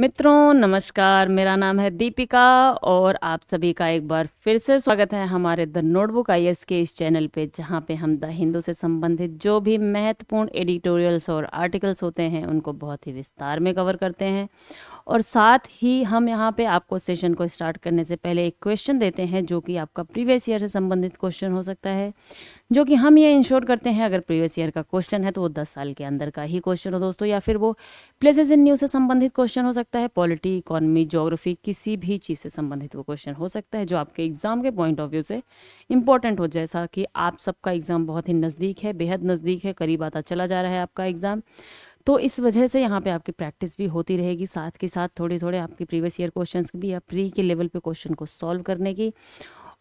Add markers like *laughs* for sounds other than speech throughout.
मित्रों नमस्कार मेरा नाम है दीपिका और आप सभी का एक बार फिर से स्वागत है हमारे द नोटबुक आई के इस चैनल पे जहाँ पे हम द हिंदू से संबंधित जो भी महत्वपूर्ण एडिटोरियल्स और आर्टिकल्स होते हैं उनको बहुत ही विस्तार में कवर करते हैं और साथ ही हम यहाँ पे आपको सेशन को स्टार्ट करने से पहले एक क्वेश्चन देते हैं जो कि आपका प्रीवियस ईयर से संबंधित क्वेश्चन हो सकता है जो कि हम ये इंश्योर करते हैं अगर प्रीवियस ईयर का क्वेश्चन है तो वो दस साल के अंदर का ही क्वेश्चन हो दोस्तों या फिर वो प्लेसेज इन न्यूज़ से संबंधित क्वेश्चन हो सकता है पॉलिटी इकोनॉमी जोग्राफी किसी भी चीज़ से संबंधित वो क्वेश्चन हो सकता है जो आपके एग्ज़ाम के पॉइंट ऑफ व्यू से इंपॉर्टेंट हो जैसा कि आप सबका एग्ज़ाम बहुत ही नज़दीक है बेहद नज़दीक है करीब आता चला जा रहा है आपका एग्ज़ाम तो इस वजह से यहाँ पे आपकी प्रैक्टिस भी होती रहेगी साथ के साथ थोड़े थोड़े आपके प्रीवियस ईयर क्वेश्चंस भी या प्री के लेवल पे क्वेश्चन को सॉल्व करने की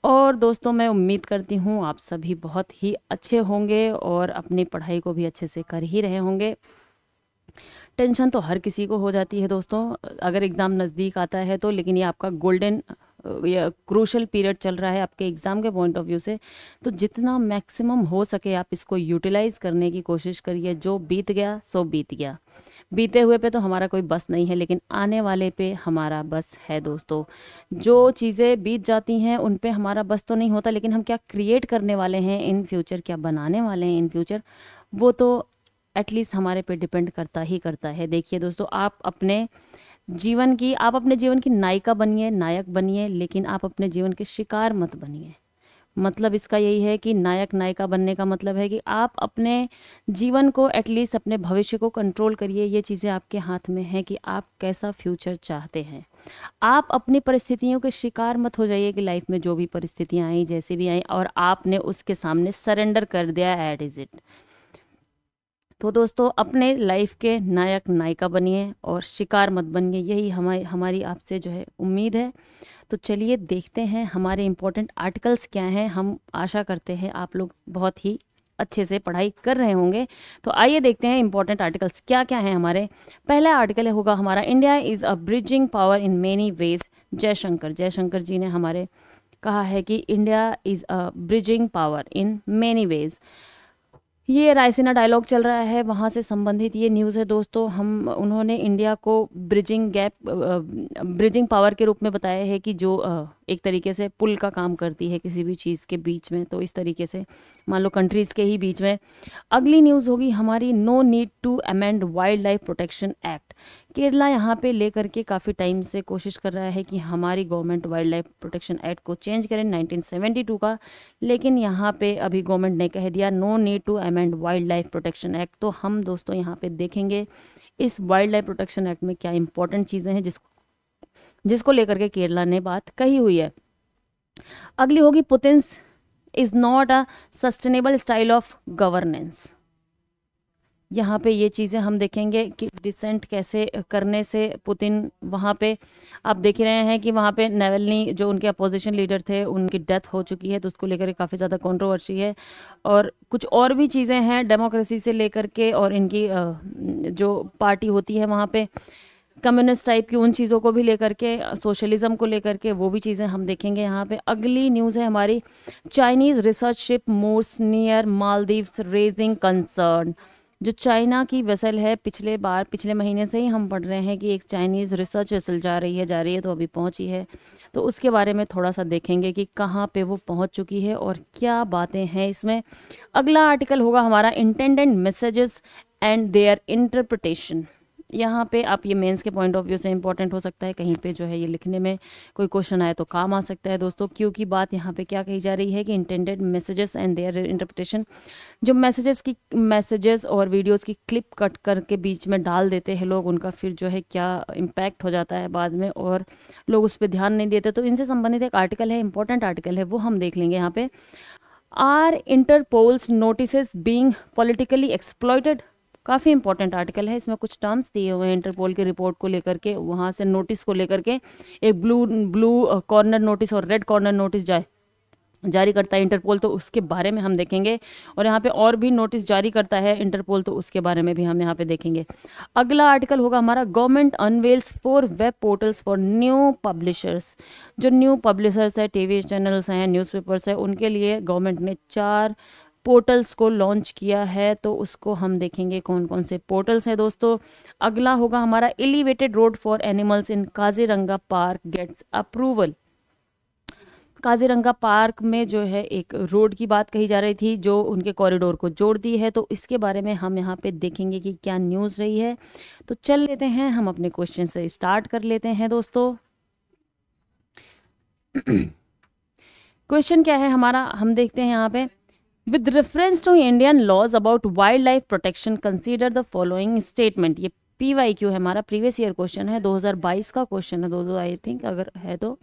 और दोस्तों मैं उम्मीद करती हूँ आप सभी बहुत ही अच्छे होंगे और अपनी पढ़ाई को भी अच्छे से कर ही रहे होंगे टेंशन तो हर किसी को हो जाती है दोस्तों अगर एग्ज़ाम नज़दीक आता है तो लेकिन ये आपका गोल्डन या क्रूशल पीरियड चल रहा है आपके एग्ज़ाम के पॉइंट ऑफ व्यू से तो जितना मैक्सिमम हो सके आप इसको यूटिलाइज़ करने की कोशिश करिए जो बीत गया सो बीत गया बीते हुए पे तो हमारा कोई बस नहीं है लेकिन आने वाले पे हमारा बस है दोस्तों जो चीज़ें बीत जाती हैं उन पे हमारा बस तो नहीं होता लेकिन हम क्या क्रिएट करने वाले हैं इन फ्यूचर क्या बनाने वाले हैं इन फ्यूचर वो तो एटलीस्ट हमारे पे डिपेंड करता ही करता है देखिए दोस्तों आप अपने जीवन की आप अपने जीवन की नायिका बनिए नायक बनिए लेकिन आप अपने जीवन के शिकार मत बनिए मतलब इसका यही है कि नायक नायिका बनने का मतलब है कि आप अपने जीवन को एटलीस्ट अपने भविष्य को कंट्रोल करिए ये चीज़ें आपके हाथ में हैं कि आप कैसा फ्यूचर चाहते हैं आप अपनी परिस्थितियों के शिकार मत हो जाइए कि लाइफ में जो भी परिस्थितियाँ आई जैसे भी आई और आपने उसके सामने सरेंडर कर दिया एट इज़ इट तो दोस्तों अपने लाइफ के नायक नायिका बनिए और शिकार मत बनिए यही हमारी हमारी आपसे जो है उम्मीद है तो चलिए देखते हैं हमारे इम्पोर्टेंट आर्टिकल्स क्या हैं हम आशा करते हैं आप लोग बहुत ही अच्छे से पढ़ाई कर रहे होंगे तो आइए देखते हैं इंपॉर्टेंट आर्टिकल्स क्या क्या हैं हमारे पहला आर्टिकल होगा हमारा India is a bridging power in many ways Jaishankar Jaishankar ji ने हमारे कहा है कि India is a bridging power in many ways ये रायसीना डायलॉग चल रहा है वहाँ से संबंधित ये न्यूज़ है दोस्तों हम उन्होंने इंडिया को ब्रिजिंग गैप ब्रिजिंग पावर के रूप में बताया है कि जो एक तरीके से पुल का काम करती है किसी भी चीज़ के बीच में तो इस तरीके से मान लो कंट्रीज़ के ही बीच में अगली न्यूज़ होगी हमारी no need to amend wildlife protection act Kerala यहाँ पे लेकर के काफ़ी टाइम से कोशिश कर रहा है कि हमारी government wildlife protection act को चेंज करें 1972 का लेकिन यहाँ पे अभी गवर्नमेंट ने कह दिया no need to amend wildlife protection act तो हम दोस्तों यहाँ पे देखेंगे इस वाइल्ड लाइफ प्रोटेक्शन एक्ट में क्या इंपॉर्टेंट चीज़ें हैं जिसको जिसको लेकर के केरला ने बात कही हुई है अगली होगी Putin's is not a sustainable style of governance यहाँ पे ये चीज़ें हम देखेंगे कि डिसेंट कैसे करने से पुतिन वहाँ पे आप देख रहे हैं कि वहाँ पे नेवलनी जो उनके अपोजिशन लीडर थे उनकी डेथ हो चुकी है तो उसको लेकर काफ़ी ज़्यादा कंट्रोवर्सी है और कुछ और भी चीज़ें हैं डेमोक्रेसी से लेकर के और इनकी जो पार्टी होती है वहाँ पर कम्युनिस्ट टाइप की उन चीज़ों को भी लेकर के सोशलिज्म को लेकर के वो भी चीज़ें हम देखेंगे यहाँ पे अगली न्यूज़ है हमारी Chinese research ship moors near Maldives raising concern जो चाइना की वेसल है पिछले बार पिछले महीने से ही हम पढ़ रहे हैं कि एक चाइनीज़ रिसर्च वेसल जा रही है जा रही है तो अभी पहुंची है तो उसके बारे में थोड़ा सा देखेंगे कि कहाँ पे वो पहुंच चुकी है और क्या बातें हैं इसमें अगला आर्टिकल होगा हमारा intended messages and their interpretation यहाँ पे आप ये मेंस के पॉइंट ऑफ व्यू से इंपॉर्टेंट हो सकता है कहीं पे जो है ये लिखने में कोई क्वेश्चन आए तो काम आ सकता है दोस्तों क्योंकि बात यहाँ पे क्या कही जा रही है कि intended messages and their interpretation जो मैसेजेस की मैसेजेस और वीडियोस की क्लिप कट करके बीच में डाल देते हैं लोग उनका फिर जो है क्या इम्पैक्ट हो जाता है बाद में और लोग उस पर ध्यान नहीं देते तो इनसे संबंधित एक आर्टिकल है इंपॉर्टेंट आर्टिकल है वो हम देख लेंगे यहाँ पे are Interpol's notice being politically exploited काफ़ी इंपॉर्टेंट आर्टिकल है इसमें कुछ टर्म्स दिए हुए हैं इंटरपोल के रिपोर्ट को लेकर के वहाँ से नोटिस को लेकर के एक ब्लू ब्लू कॉर्नर नोटिस और रेड कॉर्नर नोटिस जाए जारी करता है इंटरपोल तो उसके बारे में हम देखेंगे और यहाँ पे और भी नोटिस जारी करता है इंटरपोल तो उसके बारे में भी हम यहाँ पे देखेंगे अगला आर्टिकल होगा हमारा government unveils four web portals for new publishers जो न्यू पब्लिशर्स है टीवी चैनल्स हैं न्यूज़पेपर्स है उनके लिए गवर्नमेंट ने चार पोर्टल्स को लॉन्च किया है तो उसको हम देखेंगे कौन कौन से पोर्टल्स हैं दोस्तों अगला होगा हमारा elevated road for animals in Kaziranga park gets approval Kaziranga park में जो है एक रोड की बात कही जा रही थी जो उनके कॉरिडोर को जोड़ दी है तो इसके बारे में हम यहाँ पे देखेंगे कि क्या न्यूज़ रही है तो चल लेते हैं हम अपने क्वेश्चन से स्टार्ट कर लेते हैं दोस्तों क्वेश्चन *clears throat* क्या है हमारा हम देखते हैं यहाँ पे with reference to Indian laws about wildlife protection consider the following statement ये पी वाई क्यू है हमारा प्रीवियस ईयर क्वेश्चन है 2022 का क्वेश्चन है दो दो आई थिंक अगर है तो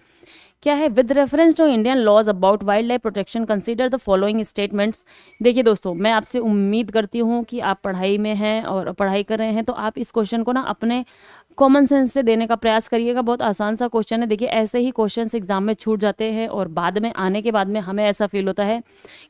क्या है with reference to Indian laws about wildlife protection consider the following statements देखिए दोस्तों मैं आपसे उम्मीद करती हूँ कि आप पढ़ाई में हैं और पढ़ाई कर रहे हैं तो आप इस क्वेश्चन को ना अपने कॉमन सेंस से देने का प्रयास करिएगा बहुत आसान सा क्वेश्चन है देखिए ऐसे ही क्वेश्चन एग्जाम में छूट जाते हैं और बाद में आने के बाद में हमें ऐसा फील होता है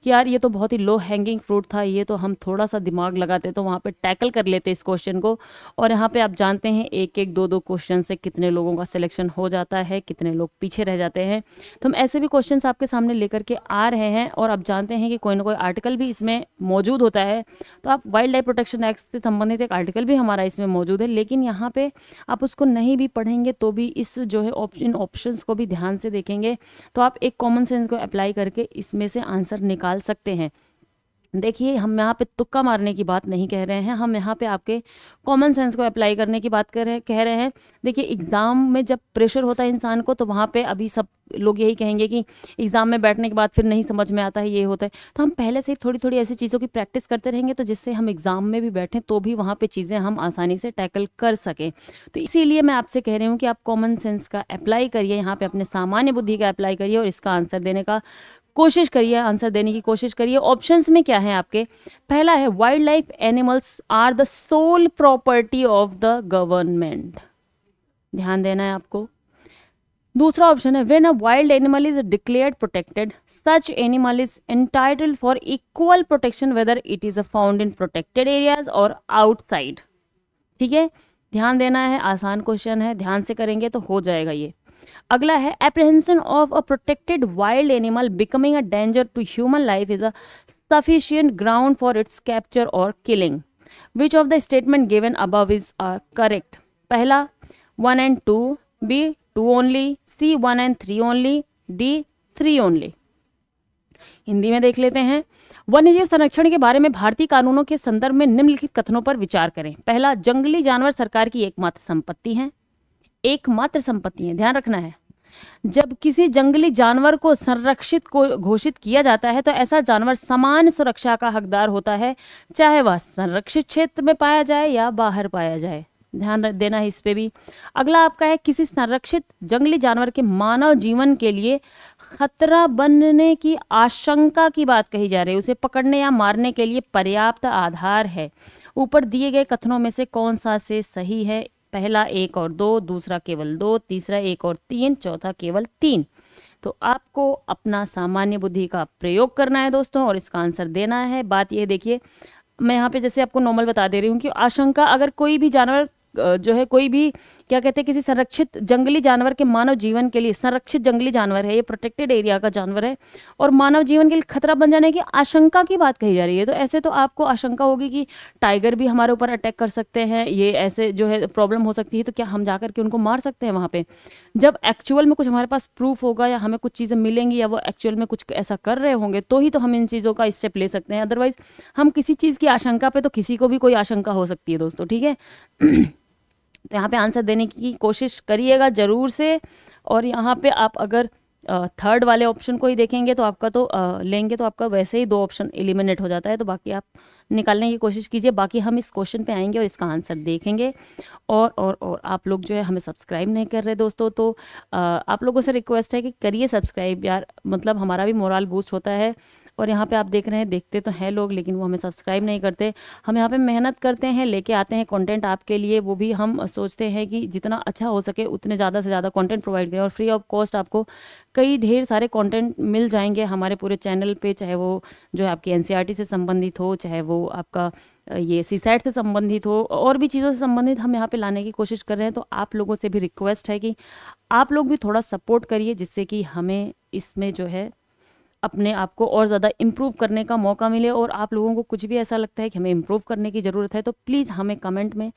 कि यार ये तो बहुत ही लो हैंगिंग फ्रूट था ये तो हम थोड़ा सा दिमाग लगाते तो वहाँ पर टैकल कर लेते इस क्वेश्चन को और यहाँ पर आप जानते हैं एक एक दो दो क्वेश्चन से कितने लोगों का सिलेक्शन हो जाता है कितने लोग पीछे रह जाते हैं तो हम ऐसे भी क्वेश्चन आपके सामने लेकर के आ रहे हैं और आप जानते हैं कि कोई ना कोई आर्टिकल भी इसमें मौजूद होता है तो आप वाइल्ड लाइफ प्रोटेक्शन एक्ट से संबंधित एक आर्टिकल भी हमारा इसमें मौजूद है लेकिन यहाँ पे आप उसको नहीं भी पढ़ेंगे तो भी इस जो है इन ऑप्शंस को भी ध्यान से देखेंगे तो आप एक कॉमन सेंस को अप्लाई करके इसमें से आंसर निकाल सकते हैं देखिए हम यहाँ पे तुक्का मारने की बात नहीं कह रहे हैं हम यहाँ पे आपके कॉमन सेंस को अप्लाई करने की बात कर रहे कह रहे हैं देखिए एग्ज़ाम में जब प्रेशर होता है इंसान को तो वहाँ पे अभी सब लोग यही कहेंगे कि एग्ज़ाम में बैठने के बाद फिर नहीं समझ में आता है ये होता है तो हम पहले से ही थोड़ी थोड़ी ऐसी चीज़ों की प्रैक्टिस करते रहेंगे तो जिससे हम एग्ज़ाम में भी बैठें तो भी वहाँ पर चीज़ें हम आसानी से टैकल कर सकें तो इसीलिए मैं आपसे कह रही हूँ कि आप कॉमन सेंस का अप्लाई करिए यहाँ पर अपने सामान्य बुद्धि का अप्लाई करिए और इसका आंसर देने का कोशिश करिए आंसर देने की कोशिश करिए ऑप्शंस में क्या है आपके पहला है wildlife animals are the sole property of the government ध्यान देना है आपको दूसरा ऑप्शन है when a wild animal is declared protected such animal is entitled for equal protection whether it is a found in protected areas और outside ठीक है ध्यान देना है आसान क्वेश्चन है ध्यान से करेंगे तो हो जाएगा ये अगला है apprehension of a protected wild animal becoming a danger to human life is a sufficient ground for its capture और killing which of the statement given above is correct पहला one and two B two only C one and three only D three only Hindi में देख लेते हैं वन्यजीव संरक्षण के बारे में भारतीय कानूनों के संदर्भ में निम्नलिखित कथनों पर विचार करें पहला जंगली जानवर सरकार की एकमात्र संपत्ति है एकमात्र संपत्ति है ध्यान रखना है जब किसी जंगली जानवर को संरक्षित को घोषित किया जाता है तो ऐसा जानवर समान सुरक्षा का हकदार होता है चाहे वह संरक्षित क्षेत्र में पाया जाए या बाहर पाया जाए ध्यान देना है इस पे भी अगला आपका है किसी संरक्षित जंगली जानवर के मानव जीवन के लिए खतरा बनने की आशंका की बात कही जा रही है उसे पकड़ने या मारने के लिए पर्याप्त आधार है ऊपर दिए गए कथनों में से कौन सा से सही है पहला एक और दो दूसरा केवल दो तीसरा एक और तीन चौथा केवल तीन तो आपको अपना सामान्य बुद्धि का प्रयोग करना है दोस्तों और इसका आंसर देना है बात यह देखिए मैं यहाँ पे जैसे आपको नॉर्मल बता दे रही हूँ कि आशंका अगर कोई भी जानवर जो है कोई भी क्या कहते हैं किसी संरक्षित जंगली जानवर के मानव जीवन के लिए संरक्षित जंगली जानवर है ये प्रोटेक्टेड एरिया का जानवर है और मानव जीवन के लिए खतरा बन जाने की आशंका की बात कही जा रही है तो ऐसे तो आपको आशंका होगी कि टाइगर भी हमारे ऊपर अटैक कर सकते हैं ये ऐसे जो है प्रॉब्लम हो सकती है तो क्या हम जा करके उनको मार सकते हैं वहाँ पर जब एक्चुअल में कुछ हमारे पास प्रूफ होगा या हमें कुछ चीज़ें मिलेंगी या वो एक्चुअल में कुछ ऐसा कर रहे होंगे तो ही तो हम इन चीज़ों का स्टेप ले सकते हैं अदरवाइज हम किसी चीज़ की आशंका पे तो किसी को भी कोई आशंका हो सकती है दोस्तों ठीक है *clears throat* तो यहाँ पे आंसर देने की कोशिश करिएगा ज़रूर से और यहाँ पे आप अगर थर्ड वाले ऑप्शन को ही देखेंगे तो आपका तो आ, लेंगे तो आपका वैसे ही दो ऑप्शन एलिमिनेट हो जाता है तो बाकी आप निकालने की कोशिश कीजिए बाकी हम इस क्वेश्चन पे आएंगे और इसका आंसर देखेंगे और और और आप लोग जो है हमें सब्सक्राइब नहीं कर रहे दोस्तों तो आ, आप लोगों से रिक्वेस्ट है कि करिए सब्सक्राइब यार मतलब हमारा भी मोरल बूस्ट होता है और यहाँ पे आप देख रहे हैं देखते तो हैं लोग लेकिन वो हमें सब्सक्राइब नहीं करते हम यहाँ पे मेहनत करते हैं लेके आते हैं कंटेंट आपके लिए वो भी हम सोचते हैं कि जितना अच्छा हो सके उतने ज़्यादा से ज़्यादा कंटेंट प्रोवाइड करें और फ्री ऑफ कॉस्ट आपको कई ढेर सारे कॉन्टेंट मिल जाएंगे हमारे पूरे चैनल पर चाहे वो जो है आपकी एन e से संबंधित हो चाहे वो आपका ये सीसाइड से संबंधित हो और भी चीज़ों से संबंधित हम यहाँ पे लाने की कोशिश कर रहे हैं तो आप लोगों से भी रिक्वेस्ट है कि आप लोग भी थोड़ा सपोर्ट करिए जिससे कि हमें इसमें जो है अपने आप को और ज़्यादा इम्प्रूव करने का मौका मिले और आप लोगों को कुछ भी ऐसा लगता है कि हमें इम्प्रूव करने की ज़रूरत है तो प्लीज़ हमें कमेंट में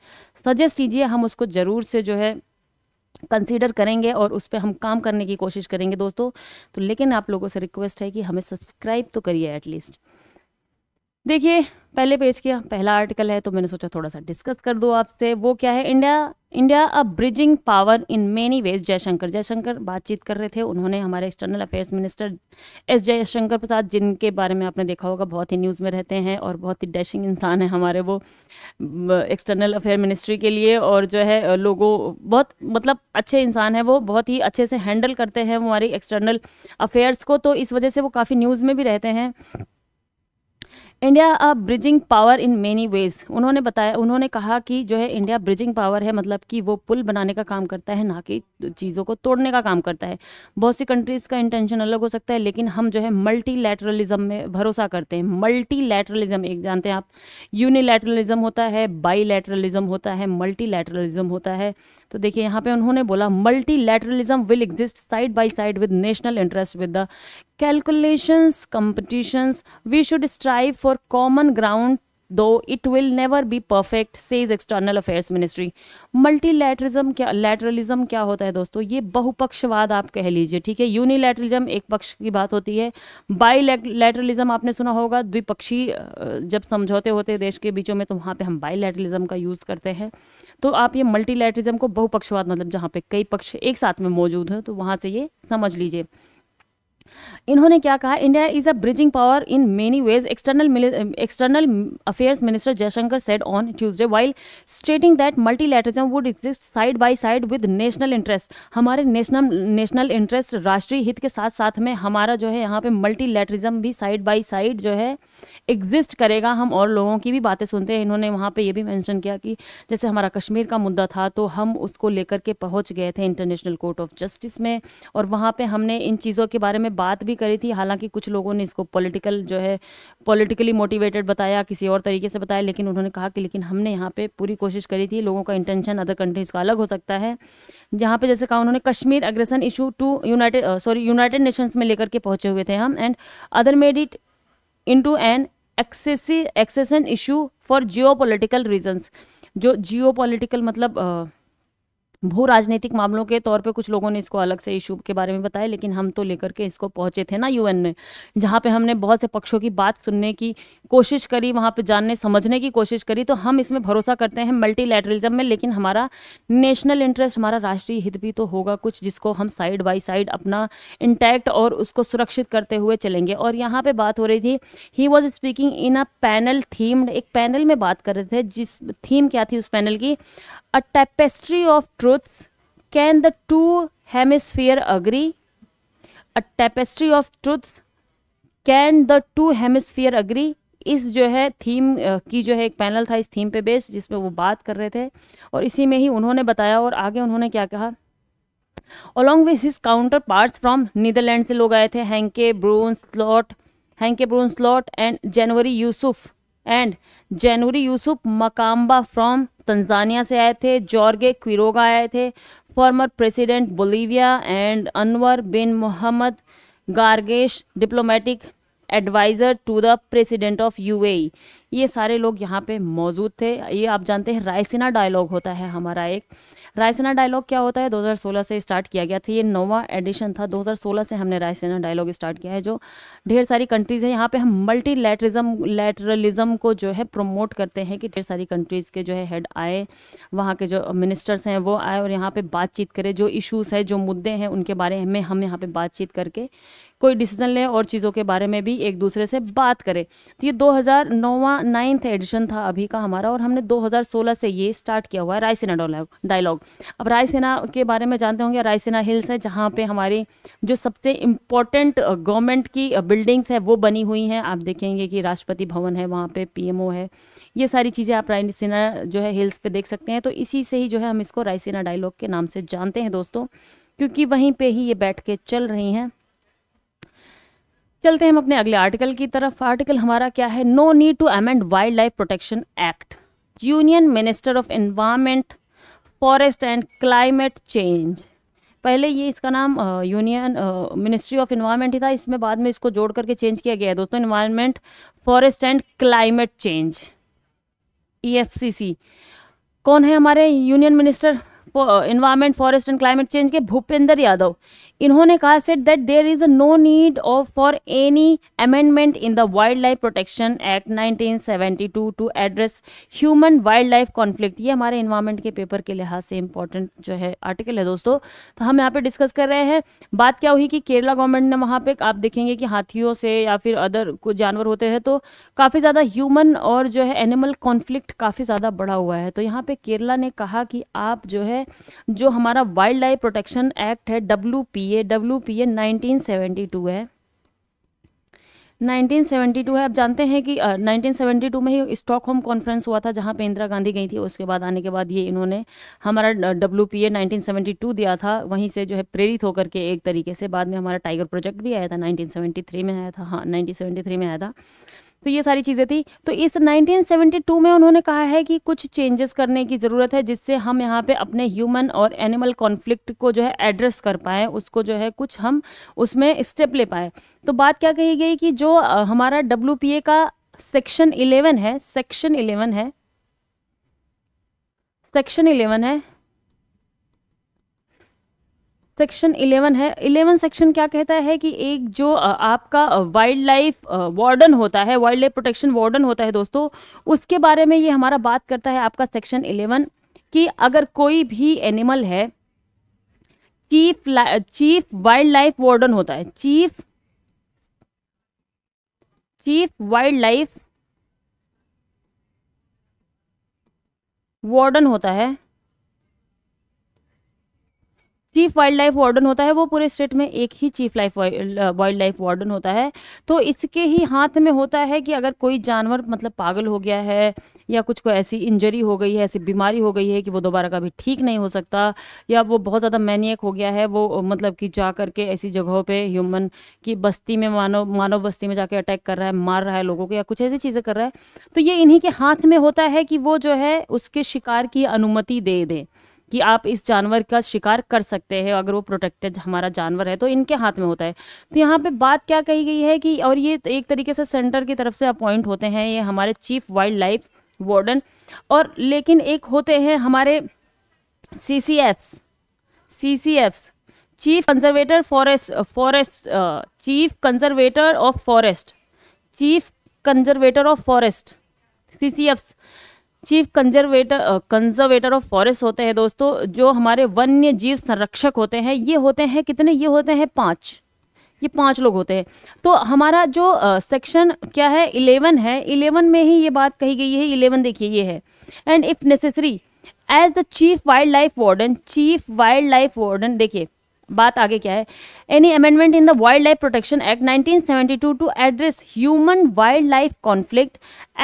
सजेस्ट कीजिए हम उसको ज़रूर से जो है कंसीडर करेंगे और उस पर हम काम करने की कोशिश करेंगे दोस्तों तो लेकिन आप लोगों से रिक्वेस्ट है कि हमें सब्सक्राइब तो करिए एटलीस्ट देखिए पहले पेज किया पहला आर्टिकल है तो मैंने सोचा थोड़ा सा डिस्कस कर दो आपसे वो क्या है India India a bridging power in many ways Jaishankar Jaishankar बातचीत कर रहे थे उन्होंने हमारे external affairs minister S Jaishankar Prasad जिनके बारे में आपने देखा होगा बहुत ही न्यूज़ में रहते हैं और बहुत ही डैशिंग इंसान है हमारे वो एक्सटर्नल अफेयर मिनिस्ट्री के लिए और जो है लोगों बहुत मतलब अच्छे इंसान है वो बहुत ही अच्छे से हैंडल करते हैं हमारी एक्सटर्नल अफेयर्स को तो इस वजह से वो काफ़ी न्यूज़ में भी रहते हैं India a bridging power in many ways उन्होंने बताया उन्होंने कहा कि जो है इंडिया ब्रिजिंग पावर है मतलब कि वो पुल बनाने का काम करता है ना कि चीज़ों को तोड़ने का काम करता है बहुत सी कंट्रीज़ का इंटेंशन अलग हो सकता है लेकिन हम जो है मल्टीलैटरलिज्म में भरोसा करते हैं लेटरलिज्म एक जानते हैं आप यूनिलैटरलिज्म होता है बाई होता है मल्टी होता है तो देखिए यहाँ पे उन्होंने बोला multilateralism will exist side by side with national interest with the calculations competitions we should strive for common ground though it will never be perfect says affairs ministry multilateralism क्या lateralism क्या होता है दोस्तों ये बहुपक्षवाद आप कह लीजिए ठीक है यूनिलैटरलिज्म एक पक्ष की बात होती है बाईलैटरलिज्म आपने सुना होगा द्विपक्षीय जब समझौते होते हैं देश के बीचों में तो वहाँ पर हम लेटरलिज्म का यूज़ करते हैं तो आप ये मल्टीलैटरिज्म को बहुपक्षवाद मतलब जहाँ पे कई पक्ष एक साथ में मौजूद हैं तो वहाँ से ये समझ लीजिए इन्होंने क्या कहा India is a bridging power in many ways external external affairs minister Jaishankar said on Tuesday while stating that multilateralism would exist side by side with national interest हमारे नेशनल नेशनल इंटरेस्ट राष्ट्रीय हित के साथ साथ में हमारा जो है यहाँ पे मल्टीलैटरिज्म भी साइड बाई साइड जो है एग्जिस्ट करेगा हम और लोगों की भी बातें सुनते हैं इन्होंने वहाँ पर यह भी मैंशन किया कि जैसे हमारा कश्मीर का मुद्दा था तो हम उसको लेकर के पहुँच गए थे इंटरनेशनल कोर्ट ऑफ जस्टिस में और वहाँ पर हमने इन चीज़ों के बारे में बात भी करी थी हालांकि कुछ लोगों ने इसको पॉलिटिकल जो है पॉलिटिकली मोटिवेटेड बताया किसी और तरीके से बताया लेकिन उन्होंने कहा कि लेकिन हमने यहाँ पे पूरी कोशिश करी थी लोगों का इंटेंशन अदर कंट्रीज़ का अलग हो सकता है जहाँ पे जैसे कहा उन्होंने Kashmir aggression issue to United sorry United Nations में लेकर के पहुँचे हुए थे हम and other made it into an access accession issue for geopolitical reasons जो जियो पोलिटिकल मतलब uh, भू राजनीतिक मामलों के तौर पे कुछ लोगों ने इसको अलग से इशू के बारे में बताया लेकिन हम तो लेकर के इसको पहुंचे थे ना यूएन में जहाँ पे हमने बहुत से पक्षों की बात सुनने की कोशिश करी वहाँ पे जानने समझने की कोशिश करी तो हम इसमें भरोसा करते हैं मल्टीलैटरलिज्म में लेकिन हमारा नेशनल इंटरेस्ट हमारा राष्ट्रीय हित भी तो होगा कुछ जिसको हम साइड बाई साइड अपना इंटैक्ट और उसको सुरक्षित करते हुए चलेंगे और यहाँ पर बात हो रही थी he was speaking in a panel themed एक पैनल में बात कर रहे थे जिस थीम क्या थी उस पैनल की a tapestry of truths can the two hemisphere agree a tapestry of truths can the two hemisphere agree is जो है थीम की जो है एक पैनल था इस थीम पे बेस्ड जिसमें वो बात कर रहे थे और इसी में ही उन्होंने बताया और आगे उन्होंने क्या कहा along with his counterparts from Netherland से लोग आए थे Hanke Bruin Slot Hanke Bruin Slot and January Yusuf and January Yusuf Makamba from Tanzania से आए थे जॉर्गे क्विरोगा आए थे former president Bolivia and Anwar bin Mohammed Gargash diplomatic adviser to the president of UAE ये सारे लोग यहाँ पे मौजूद थे ये आप जानते हैं रायसीना डायलॉग होता है हमारा एक रायसेना डायलॉग क्या होता है 2016 से स्टार्ट किया गया था ये नोवा एडिशन था 2016 से हमने रायसेना डायलॉग स्टार्ट किया है जो ढेर सारी कंट्रीज़ हैं यहाँ पे हम मल्टी लेटरिज्म लेटरलिज्म को जो है प्रमोट करते हैं कि ढेर सारी कंट्रीज़ के जो है हेड आए वहाँ के जो मिनिस्टर्स हैं वो आए और यहाँ पर बातचीत करें जो इशूज़ है जो मुद्दे हैं उनके बारे में हम यहाँ पर बातचीत करके कोई डिसीजन लें और चीज़ों के बारे में भी एक दूसरे से बात करें तो ये दो हज़ार नौवा नाइन्थ एडिशन था अभी का हमारा और हमने 2016 से ये स्टार्ट किया हुआ है रायसेना डायलॉग अब रायसेना के बारे में जानते होंगे रायसेना हिल्स है जहाँ पे हमारी जो सबसे इम्पोर्टेंट गवर्नमेंट की बिल्डिंग्स है वो बनी हुई हैं आप देखेंगे कि राष्ट्रपति भवन है वहाँ पर पी है ये सारी चीज़ें आप रायसेना जो है हिल्स पर देख सकते हैं तो इसी से ही जो है हम इसको रायसेना डायलॉग के नाम से जानते हैं दोस्तों क्योंकि वहीं पे ही ये बैठ के चल रही हैं चलते हैं हम अपने अगले आर्टिकल की तरफ आर्टिकल हमारा क्या है no need to amend wildlife protection act union minister of environment forest and climate change पहले ये इसका नाम यूनियन मिनिस्ट्री ऑफ इन्वायरमेंट ही था इसमें बाद में इसको जोड़ करके चेंज किया गया है दोस्तों environment forest and climate change ई कौन है हमारे union minister environment forest and climate change के भूपेंद्र यादव इन्होंने कहा said that there is no need of for any amendment in the wildlife protection act 1972 to address human wildlife conflict ये हमारे environment के पेपर के लिहाज से important जो है आर्टिकल है दोस्तों तो हम यहाँ पे डिस्कस कर रहे हैं बात क्या हुई कि केरला गवर्नमेंट ने वहाँ पे आप देखेंगे कि हाथियों से या फिर अदर कुछ जानवर होते हैं तो काफ़ी ज़्यादा ह्यूमन और जो है एनिमल कॉन्फ्लिक्ट काफ़ी ज़्यादा बढ़ा हुआ है तो यहाँ पे केरला ने कहा कि आप जो है जो हमारा वाइल्ड लाइफ प्रोटेक्शन एक्ट है W P A W P A nineteen seventy two है 1972 है आप जानते हैं कि uh, 1972 में ही स्टॉक होम कॉन्फ्रेंस हुआ था जहां पे इंदिरा गांधी गई थी उसके बाद आने के बाद ये इन्होंने हमारा डब्ल्यू पी ए नाइनटीन दिया था वहीं से जो है प्रेरित होकर के एक तरीके से बाद में हमारा टाइगर प्रोजेक्ट भी आया था 1973 में आया था हाँ 1973 में आया था तो ये सारी चीज़ें थी तो इस 1972 में उन्होंने कहा है कि कुछ चेंजेस करने की ज़रूरत है जिससे हम यहाँ पे अपने ह्यूमन और एनिमल कॉन्फ्लिक्ट को जो है एड्रेस कर पाए उसको जो है कुछ हम उसमें स्टेप ले पाए तो बात क्या कही गई कि जो हमारा डब्ल्यू का सेक्शन इलेवन है सेक्शन इलेवन है सेक्शन इलेवन है सेक्शन 11 है 11 सेक्शन क्या कहता है कि एक जो आपका वाइल्ड लाइफ वार्डन होता है वाइल्ड लाइफ प्रोटेक्शन वार्डन होता है दोस्तों उसके बारे में ये हमारा बात करता है आपका सेक्शन 11 कि अगर कोई भी एनिमल है chief chief wildlife warden होता है chief chief wildlife warden होता है चीफ वाइल्ड लाइफ वार्डन होता है वो पूरे स्टेट में एक ही chief life wildlife warden होता है तो इसके ही हाथ में होता है कि अगर कोई जानवर मतलब पागल हो गया है या कुछ को ऐसी इंजरी हो गई है ऐसी बीमारी हो गई है कि वो दोबारा कभी ठीक नहीं हो सकता या वो बहुत ज़्यादा मैनियक हो गया है वो मतलब कि जा करके ऐसी जगहों पे ह्यूमन की बस्ती में मानव मानव बस्ती में जाके अटैक कर रहा है मार रहा है लोगों को या कुछ ऐसी चीज़ें कर रहा है तो ये इन्हीं के हाथ में होता है कि वो जो है उसके शिकार की अनुमति दे दें कि आप इस जानवर का शिकार कर सकते हैं अगर वो प्रोटेक्टेड हमारा जानवर है तो इनके हाथ में होता है तो यहाँ पे बात क्या कही गई है कि और ये एक तरीके से सेंटर की तरफ से अपॉइंट होते हैं ये हमारे चीफ वाइल्ड लाइफ वार्डन और लेकिन एक होते हैं हमारे C C Fs C C Fs chief conservator forest forest chief conservator of forest chief conservator of forest C C Fs chief conservator conservator of forest होते हैं दोस्तों जो हमारे वन्य जीव संरक्षक होते हैं ये होते हैं कितने ये होते हैं पाँच ये पांच लोग होते हैं तो हमारा जो सेक्शन क्या है इलेवन है इलेवन में ही ये बात कही गई है इलेवन देखिए ये है and if necessary as the chief wildlife warden chief wildlife warden देखिए बात आगे क्या है any amendment in the wildlife protection act 1972 to address human wildlife conflict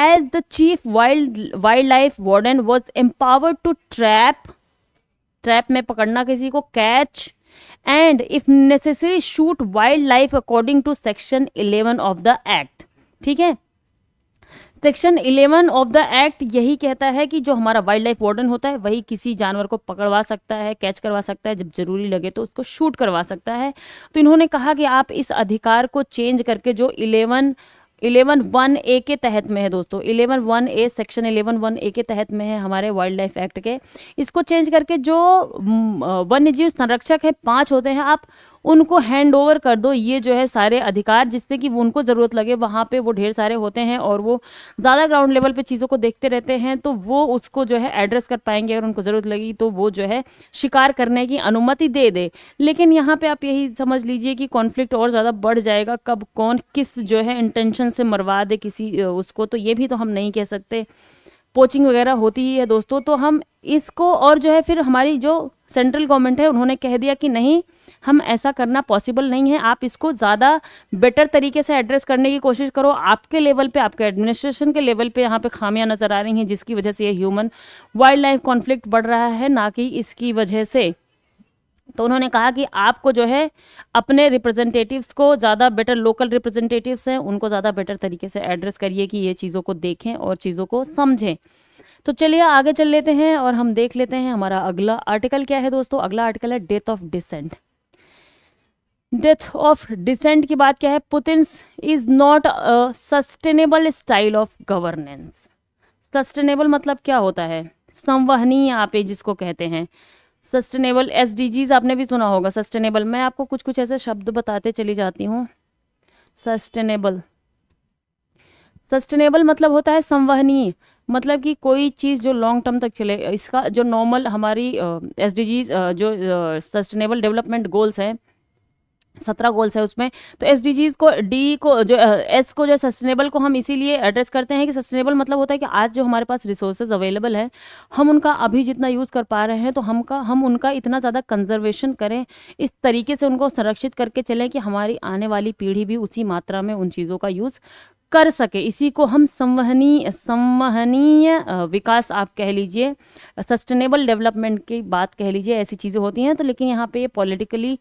as the chief wild wildlife warden was empowered to trap trap में पकड़ना किसी को catch and if necessary shoot wildlife according to section eleven of the act ठीक है section 11 of the act यही कहता है कि जो हमारा वाइल्ड लाइफ वार्डन होता है वही किसी जानवर को पकड़वा सकता है कैच करवा सकता है जब जरूरी लगे तो उसको शूट करवा सकता है तो इन्होंने कहा कि आप इस अधिकार को चेंज करके जो इलेवन इलेवन वन ए के तहत में है दोस्तों eleven one A section eleven one A के तहत में है हमारे वाइल्ड लाइफ एक्ट के इसको चेंज करके जो वन्य जीव संरक्षक है पांच होते हैं आप उनको हैंड ओवर कर दो ये जो है सारे अधिकार जिससे कि वो उनको ज़रूरत लगे वहाँ पर वो ढेर सारे होते हैं और वो ज़्यादा ग्राउंड लेवल पर चीज़ों को देखते रहते हैं तो वो उसको जो है एड्रेस कर पाएंगे अगर उनको ज़रूरत लगी तो वो जो है शिकार करने की अनुमति दे दे लेकिन यहाँ पर आप यही समझ लीजिए कि कॉन्फ्लिक्ट और ज़्यादा बढ़ जाएगा कब कौन किस जो है इंटेंशन से मरवा दे किसी उसको तो ये भी तो हम नहीं कह सकते कोचिंग वगैरह होती ही है दोस्तों तो हम इसको और जो है फिर हमारी जो सेंट्रल गवर्नमेंट है उन्होंने कह दिया कि नहीं हम ऐसा करना पॉसिबल नहीं है आप इसको ज़्यादा बेटर तरीके से एड्रेस करने की कोशिश करो आपके लेवल पे आपके एडमिनिस्ट्रेशन के लेवल पे यहाँ पे खामियां नज़र आ रही हैं जिसकी वजह से ये ह्यूमन वाइल्ड लाइफ कॉन्फ्लिक्ट बढ़ रहा है ना कि इसकी वजह से तो उन्होंने कहा कि आपको जो है अपने रिप्रेजेंटेटिव्स को ज़्यादा बेटर लोकल रिप्रेजेंटेटिव्स हैं उनको ज़्यादा बेटर तरीके से एड्रेस करिए कि ये चीज़ों को देखें और चीज़ों को समझें तो चलिए आगे चल लेते हैं और हम देख लेते हैं हमारा अगला आर्टिकल क्या है दोस्तों अगला आर्टिकल है death of dissent death of dissent की बात क्या है Putin's is not a sustainable style of governance sustainable मतलब क्या होता है संवहनीय आप जिसको कहते हैं सस्टेनेबल एस आपने भी सुना होगा सस्टेनेबल मैं आपको कुछ कुछ ऐसे शब्द बताते चली जाती हूँ सस्टेनेबल सस्टेनेबल मतलब होता है संवहनीय मतलब कि कोई चीज़ जो लॉन्ग टर्म तक चले इसका जो नॉर्मल हमारी एस uh, uh, जो सस्टेनेबल डेवलपमेंट गोल्स हैं सत्रह गोल्स है उसमें तो एस को डी को जो एस को जो है सस्टेनेबल को हम इसीलिए एड्रेस करते हैं कि सस्टेनेबल मतलब होता है कि आज जो हमारे पास रिसोर्सेज अवेलेबल है हम उनका अभी जितना यूज़ कर पा रहे हैं तो हम का हम उनका इतना ज़्यादा कंजर्वेशन करें इस तरीके से उनको संरक्षित करके चलें कि हमारी आने वाली पीढ़ी भी उसी मात्रा में उन चीज़ों का यूज़ कर सके इसी को हम संवहनीय संवहनीय विकास आप कह लीजिए सस्टेनेबल डेवलपमेंट की बात कह लीजिए ऐसी चीज़ें होती हैं तो लेकिन यहाँ पे पॉलिटिकली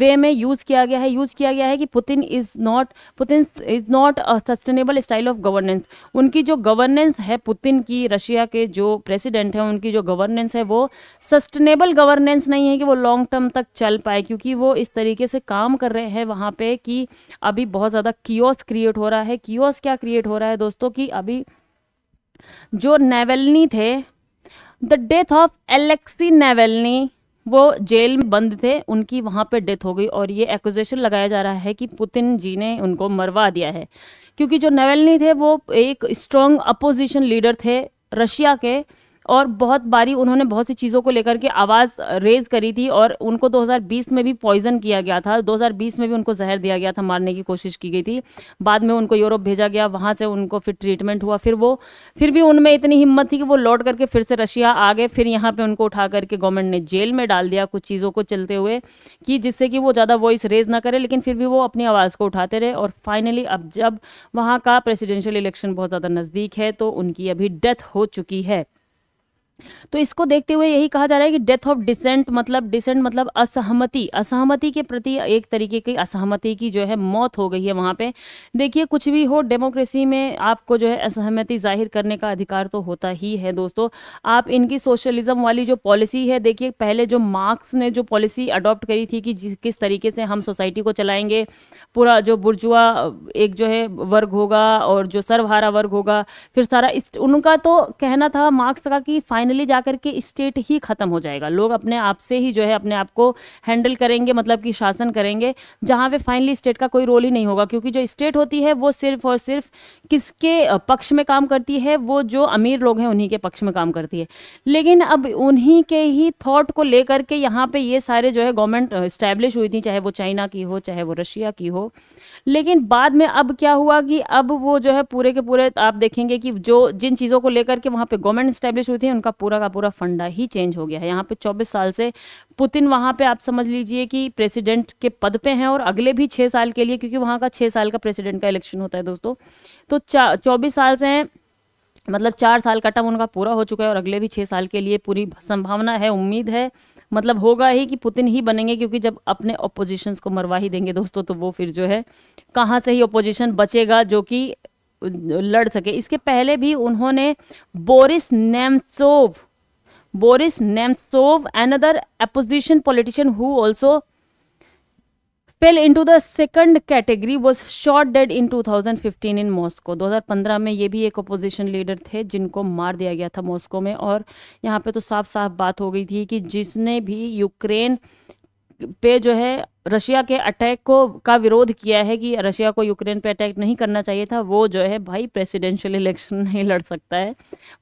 वे में यूज़ किया गया है यूज़ किया गया है कि Putin is not Putin is not a sustainable style of governance उनकी जो गवर्नेंस है पुतिन की रशिया के जो प्रेसिडेंट हैं उनकी जो गवर्नेंस है वो सस्टेनेबल गवर्नेंस नहीं है कि वो लॉन्ग टर्म तक चल पाए क्योंकि वो इस तरीके से काम कर रहे हैं वहाँ पर कि अभी बहुत ज़्यादा कियोस क्रिएट हो रहा है कियोस ऑब्वर्स क्या क्रिएट हो रहा है दोस्तों कि अभी जो नेवेलनी थे the death of Alexei Navalny वो जेल में बंद थे उनकी वहाँ पे डेथ हो गई और ये एक्विजेशन लगाया जा रहा है कि पुतिन जी ने उनको मरवा दिया है क्योंकि जो नेवेलनी थे वो एक स्ट्रॉन्ग अपोजिशन लीडर थे रशिया के और बहुत बारी उन्होंने बहुत सी चीज़ों को लेकर के आवाज़ रेज करी थी और उनको 2020 में भी पॉइजन किया गया था 2020 में भी उनको जहर दिया गया था मारने की कोशिश की गई थी बाद में उनको यूरोप भेजा गया वहाँ से उनको फिर ट्रीटमेंट हुआ फिर वो फिर भी उनमें इतनी हिम्मत थी कि वो लौट करके फिर से रशिया आ गए फिर यहाँ पर उनको उठा करके गवर्नमेंट ने जेल में डाल दिया कुछ चीज़ों को चलते हुए कि जिससे कि वो ज़्यादा वॉइस रेज ना करे लेकिन फिर भी वो अपनी आवाज़ को उठाते रहे और फाइनली अब जब वहाँ का प्रेसिडेंशियल इलेक्शन बहुत ज़्यादा नज़दीक है तो उनकी अभी डेथ हो चुकी है तो इसको देखते हुए यही कहा जा रहा है कि डेथ ऑफ डिसेंट मतलब डिसेंट मतलब असहमति असहमति के प्रति एक तरीके की असहमति की जो है मौत हो गई है वहां पे देखिए कुछ भी हो डेमोक्रेसी में आपको जो है असहमति जाहिर करने का अधिकार तो होता ही है दोस्तों आप इनकी सोशलिज्म वाली जो पॉलिसी है देखिए पहले जो मार्क्स ने जो पॉलिसी अडॉप्ट करी थी कि जिस किस तरीके से हम सोसाइटी को चलाएंगे पूरा जो बुर्जुआ एक जो है वर्ग होगा और जो सर्वहारा वर्ग होगा फिर सारा इस उनका तो कहना था मार्क्स का कि फाइन फाइनली जाकर के स्टेट ही ख़त्म हो जाएगा लोग अपने आप से ही जो है अपने आप को हैंडल करेंगे मतलब कि शासन करेंगे जहाँ पे फाइनली स्टेट का कोई रोल ही नहीं होगा क्योंकि जो स्टेट होती है वो सिर्फ और सिर्फ किसके पक्ष में काम करती है वो जो अमीर लोग हैं उन्हीं के पक्ष में काम करती है लेकिन अब उन्हीं के ही थॉट को लेकर के यहाँ पे ये सारे जो है गवर्नमेंट इस्टेब्लिश हुई थी चाहे वो चाइना की हो चाहे वो रशिया की हो लेकिन बाद में अब क्या हुआ कि अब वो जो है पूरे के पूरे आप देखेंगे कि जो जिन चीज़ों को लेकर के वहाँ पे गवर्नमेंट इस्टेब्लिश हुई थी उनका पूरा का पूरा फंडा ही चेंज हो गया है यहाँ पे 24 साल से पुतिन वहाँ पे आप समझ लीजिए कि प्रेसिडेंट के पद पे हैं और अगले भी छः साल के लिए क्योंकि वहाँ का छः साल का प्रेसिडेंट का इलेक्शन होता है दोस्तों तो चौबीस साल से हैं मतलब चार साल का टर्म उनका पूरा हो चुका है और अगले भी छः साल के लिए पूरी संभावना है उम्मीद है मतलब होगा ही कि पुतिन ही बनेंगे क्योंकि जब अपने ओपोजिशन को मरवा ही देंगे दोस्तों तो वो फिर जो है कहाँ से ही ओपोजिशन बचेगा जो कि लड़ सके इसके पहले भी उन्होंने Boris Nemtsov Boris Nemtsov another opposition politician who also fell to the second category was shot dead in 2015 in Moscow 2015 में ये भी एक अपोजिशन लीडर थे जिनको मार दिया गया था मॉस्को में और यहाँ पे तो साफ साफ बात हो गई थी कि जिसने भी यूक्रेन पे जो है रशिया के अटैक को का विरोध किया है कि रशिया को यूक्रेन पे अटैक नहीं करना चाहिए था वो जो है भाई प्रेसिडेंशियल इलेक्शन नहीं लड़ सकता है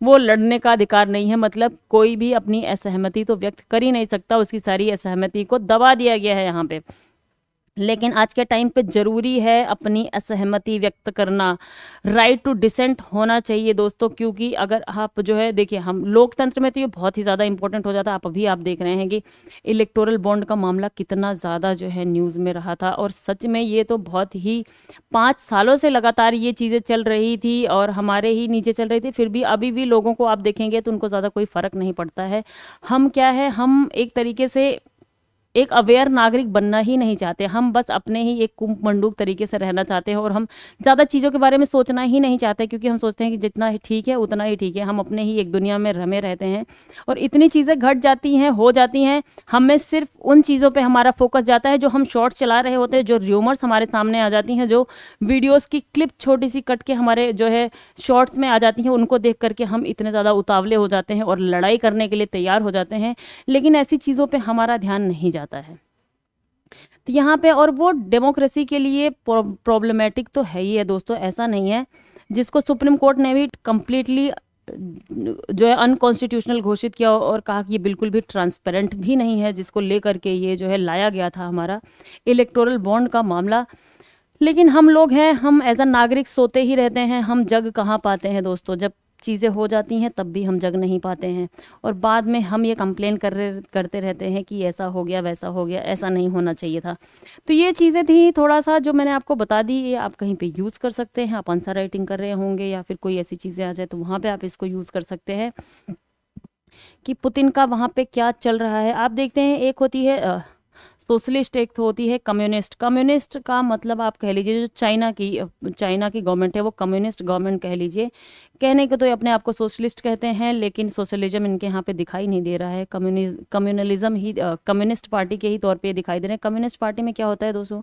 वो लड़ने का अधिकार नहीं है मतलब कोई भी अपनी असहमति तो व्यक्त कर ही नहीं सकता उसकी सारी असहमति को दबा दिया गया है यहाँ पे लेकिन आज के टाइम पे ज़रूरी है अपनी असहमति व्यक्त करना राइट टू डिसेंट होना चाहिए दोस्तों क्योंकि अगर आप जो है देखिए हम लोकतंत्र में तो ये बहुत ही ज़्यादा इंपॉर्टेंट हो जाता है आप अभी आप देख रहे हैं कि इलेक्टोरल बॉन्ड का मामला कितना ज़्यादा जो है न्यूज़ में रहा था और सच में ये तो बहुत ही पाँच सालों से लगातार ये चीज़ें चल रही थी और हमारे ही नीचे चल रही थी फिर भी अभी भी लोगों को आप देखेंगे तो उनको ज़्यादा कोई फ़र्क नहीं पड़ता है हम क्या है हम एक तरीके से एक अवेयर नागरिक बनना ही नहीं चाहते हम बस अपने ही एक कुंभ मंडूक तरीके से रहना चाहते हैं और हम ज़्यादा चीज़ों के बारे में सोचना ही नहीं चाहते क्योंकि हम सोचते हैं कि जितना ही ठीक है उतना ही ठीक है हम अपने ही एक दुनिया में रमे रहते हैं और इतनी चीज़ें घट जाती हैं हो जाती हैं हमें सिर्फ उन चीज़ों पर हमारा फोकस जाता है जो हम शॉर्ट्स चला रहे होते हैं जो र्यूमर्स हमारे सामने आ जाती हैं जो वीडियोज़ की क्लिप छोटी सी कट के हमारे जो है शॉर्ट्स में आ जाती हैं उनको देख करके हम इतने ज़्यादा उतावले हो जाते हैं और लड़ाई करने के लिए तैयार हो जाते हैं लेकिन ऐसी चीज़ों पर हमारा ध्यान नहीं जाता जाता है तो यहाँ पे और वो डेमोक्रेसी के लिए प्रॉब्लमेटिक तो है ही है दोस्तों ऐसा नहीं है जिसको सुप्रीम कोर्ट ने भी कम्प्लीटली जो है अनकॉन्स्टिट्यूशनल घोषित किया और कहा कि ये बिल्कुल भी ट्रांसपेरेंट भी नहीं है जिसको लेकर के ये जो है लाया गया था हमारा इलेक्टोरल बॉन्ड का मामला लेकिन हम लोग हैं हम एज अ नागरिक सोते ही रहते हैं हम जग कहाँ पाते हैं दोस्तों जब चीज़ें हो जाती हैं तब भी हम जग नहीं पाते हैं और बाद में हम ये कंप्लेन कर करते रहते हैं कि ऐसा हो गया वैसा हो गया ऐसा नहीं होना चाहिए था तो ये चीज़ें थी थोड़ा सा जो मैंने आपको बता दी ये आप कहीं पे यूज़ कर सकते हैं आप आंसर राइटिंग कर रहे होंगे या फिर कोई ऐसी चीज़ें आ जाए तो वहाँ पर आप इसको यूज़ कर सकते हैं कि पुतिन का वहाँ पर क्या चल रहा है आप देखते हैं एक होती है सोशलिस्ट एक तो होती है कम्युनिस्ट कम्युनिस्ट का मतलब आप कह लीजिए जो चाइना की चाइना की गवर्नमेंट है वो कम्युनिस्ट गवर्नमेंट कह लीजिए कहने के तो अपने आप को सोशलिस्ट कहते हैं लेकिन सोशलिज्म इनके यहाँ पे दिखाई नहीं दे रहा है कम्युनलिज्म ही कम्युनिस्ट पार्टी के ही तौर पर दिखाई दे रहे हैं कम्युनिस्ट पार्टी में क्या होता है दोस्तों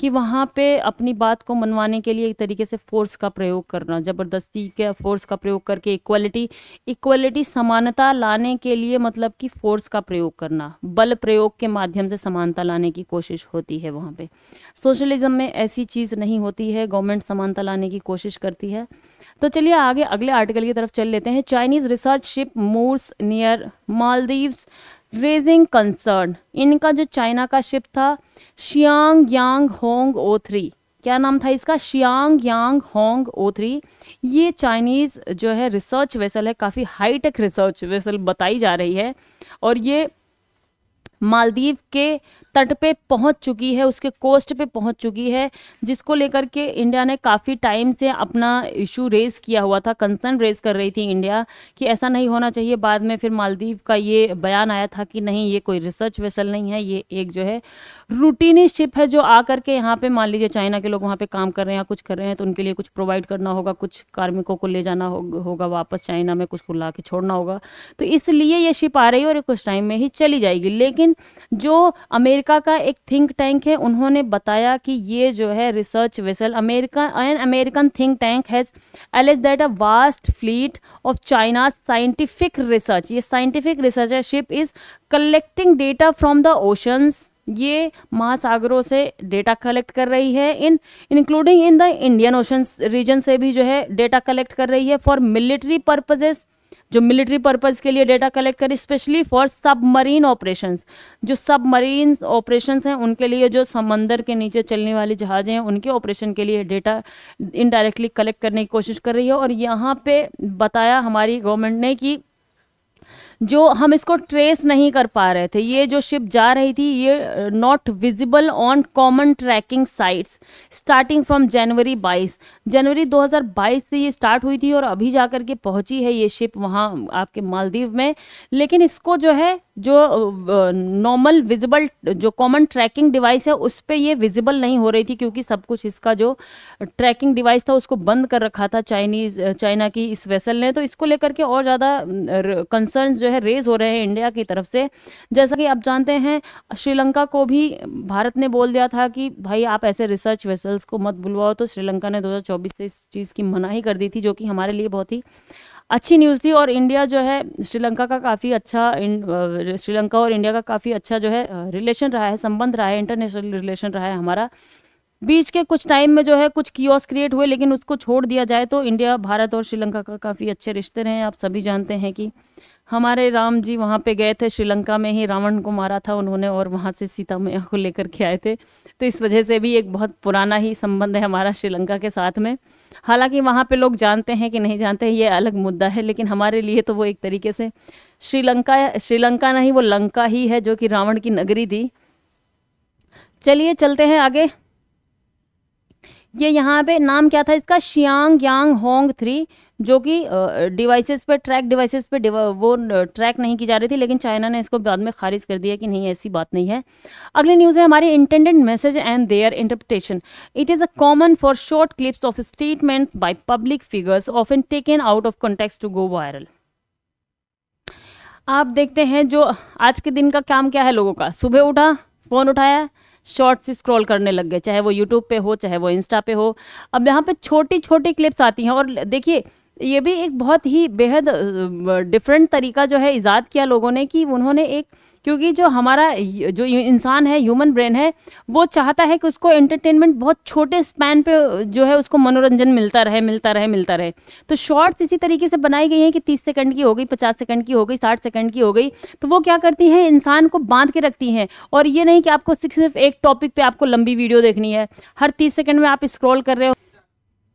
कि वहाँ पर अपनी बात को मनवाने के लिए एक तरीके से फोर्स का प्रयोग करना ज़बरदस्ती के फोर्स का प्रयोग करके इक्वलिटी इक्वलिटी समानता लाने के लिए मतलब कि फोर्स का प्रयोग करना बल प्रयोग के माध्यम से समानता समानता लाने की कोशिश होती है वहाँ पे सोशलिज्म में ऐसी चीज़ नहीं होती है गवर्नमेंट समानता लाने की कोशिश करती है तो चलिए आगे अगले आर्टिकल की तरफ चल लेते हैं Chinese research ship moors near Maldives raising concern इनका जो चाइना का शिप था Xiang Yang Hong O three क्या नाम था इसका Xiang Yang Hong O three ये चाइनीज़ जो है रिसर्च वेसल है काफ़ी हाईटेक रिसर्च वेसल बताई जा रही है और ये मालदीव के तट पे पहुंच चुकी है उसके कोस्ट पे पहुंच चुकी है जिसको लेकर के इंडिया ने काफ़ी टाइम से अपना इशू रेज किया हुआ था कंसर्न रेज कर रही थी इंडिया कि ऐसा नहीं होना चाहिए बाद में फिर मालदीव का ये बयान आया था कि नहीं ये कोई रिसर्च वेसल नहीं है ये एक जो है रूटीनी शिप है जो आ के यहाँ पर मान लीजिए चाइना के लोग वहाँ पर काम कर रहे हैं कुछ कर रहे हैं तो उनके लिए कुछ प्रोवाइड करना होगा कुछ कार्मिकों को ले जाना होगा वापस चाइना में कुछ को ला के छोड़ना होगा तो इसलिए ये शिप आ रही है और कुछ टाइम में ही चली जाएगी लेकिन जो अमेरिका अमेरिका का एक थिंक टैंक है उन्होंने बताया कि ये जो है research vessel America an American think tank has alleged that a vast fleet of China scientific research ये scientific researcher ship is collecting data from the oceans ये महासागरों से डेटा कलेक्ट कर रही है in including in the Indian Ocean region से भी जो है डेटा कलेक्ट कर रही है फॉर मिलिट्री पर्पजेज़ जो मिलिट्री पर्पज़ के लिए डेटा कलेक्ट करें स्पेशली फॉर सबमरीन ऑपरेशंस जो सबमरीन ऑपरेशंस हैं उनके लिए जो समंदर के नीचे चलने वाले जहाज़ें हैं उनके ऑपरेशन के लिए डेटा इनडायरेक्टली कलेक्ट करने की कोशिश कर रही है और यहाँ पे बताया हमारी गवर्नमेंट ने कि जो हम इसको ट्रेस नहीं कर पा रहे थे ये जो शिप जा रही थी ये not visible on common tracking sites starting from January 22 January 2022 से ये स्टार्ट हुई थी और अभी जा कर के पहुंची है ये शिप वहाँ आपके मालदीव में लेकिन इसको जो है जो नॉर्मल uh, विजिबल जो कॉमन ट्रैकिंग डिवाइस है उस पर ये विजिबल नहीं हो रही थी क्योंकि सब कुछ इसका जो ट्रैकिंग uh, डिवाइस था उसको बंद कर रखा था चाइनीज़ चाइना uh, की इस वेसल ने तो इसको लेकर के और ज़्यादा कंसर्न जो है है रेज हो रहे हैं इंडिया की तरफ से जैसा कि आप जानते हैं श्रीलंका को भी भारत ने बोल दिया था कि भाई आप ऐसे रिसर्च वेसल्स को मत बुलवाओ तो श्रीलंका ने 2024 से इस चीज़ की मनाही कर दी थी जो कि हमारे लिए बहुत ही अच्छी न्यूज़ थी और इंडिया जो है श्रीलंका का काफ़ी अच्छा श्रीलंका और इंडिया का काफ़ी अच्छा जो है रिलेशन रहा है संबंध रहा है इंटरनेशनल रिलेशन रहा है हमारा बीच के कुछ टाइम में जो है कुछ कियोस क्रिएट हुए लेकिन उसको छोड़ दिया जाए तो इंडिया भारत और श्रीलंका का काफ़ी अच्छे रिश्ते रहे हैं आप सभी जानते हैं कि हमारे राम जी वहाँ पे गए थे श्रीलंका में ही रावण को मारा था उन्होंने और वहाँ से सीता मैया को लेकर के आए थे तो इस वजह से भी एक बहुत पुराना ही संबंध है हमारा श्रीलंका के साथ में हालांकि वहाँ पे लोग जानते हैं कि नहीं जानते हैं ये अलग मुद्दा है लेकिन हमारे लिए तो वो एक तरीके से श्रीलंका श्रीलंका नहीं वो लंका ही है जो कि रावण की नगरी थी चलिए चलते हैं आगे ये यहाँ पे नाम क्या था इसका श्यांग यांग होंग थ्री जो कि डिवाइसेस पे ट्रैक डिवाइसेस पे वो ट्रैक नहीं की जा रही थी लेकिन चाइना ने इसको बाद में खारिज कर दिया कि नहीं ऐसी बात नहीं है अगली न्यूज़ है हमारी intended message and their interpretation it is a common for short clips of statement by public figures of an taken out of context to go viral आप देखते हैं जो आज के दिन का काम क्या है लोगों का सुबह उठा फ़ोन उठाया शॉर्ट्स स्क्रॉल करने लग गए चाहे वो यूट्यूब पे हो चाहे वो इंस्टा पे हो अब यहाँ पे छोटी छोटी क्लिप्स आती हैं और देखिए ये भी एक बहुत ही बेहद डिफरेंट तरीका जो है ईजाद किया लोगों ने कि उन्होंने एक क्योंकि जो हमारा जो इंसान है ह्यूमन ब्रेन है वो चाहता है कि उसको एंटरटेनमेंट बहुत छोटे स्पैन पे जो है उसको मनोरंजन मिलता रहे मिलता रहे मिलता रहे तो शॉर्ट्स इसी तरीके से बनाई गई हैं कि तीस सेकंड की हो गई पचास सेकंड की हो गई साठ सेकंड की हो गई तो वो क्या करती हैं इंसान को बांध के रखती हैं और ये नहीं कि आपको सिर्फ एक टॉपिक पर आपको लंबी वीडियो देखनी है हर तीस सेकेंड में आप स्क्रॉल कर रहे हो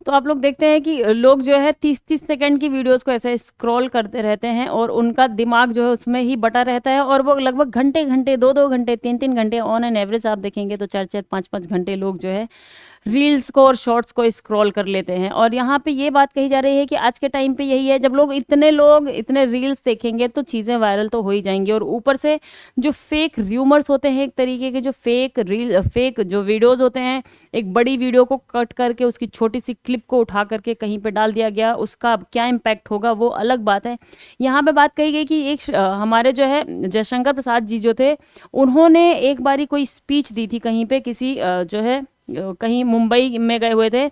तो आप लोग देखते हैं कि लोग जो है तीस तीस सेकंड की वीडियोस को ऐसे स्क्रॉल करते रहते हैं और उनका दिमाग जो है उसमें ही बटा रहता है और वो लगभग घंटे घंटे दो दो घंटे तीन तीन घंटे ऑन एन एवरेज आप देखेंगे तो चार चार पाँच पाँच घंटे लोग जो है रील्स को और शॉर्ट्स को स्क्रॉल कर लेते हैं और यहाँ पे ये बात कही जा रही है कि आज के टाइम पे यही है जब लोग इतने लोग इतने रील्स देखेंगे तो चीज़ें वायरल तो हो ही जाएंगी और ऊपर से जो फेक र्यूमर्स होते हैं एक तरीके के जो फेक रील फेक जो वीडियोज़ होते हैं एक बड़ी वीडियो को कट करके उसकी छोटी सी क्लिप को उठा करके कहीं पर डाल दिया गया उसका क्या इम्पैक्ट होगा वो अलग बात है यहाँ पर बात कही गई कि एक हमारे जो है जयशंकर प्रसाद जी जो थे उन्होंने एक बारी कोई स्पीच दी थी कहीं पर किसी जो है कहीं मुंबई में गए हुए थे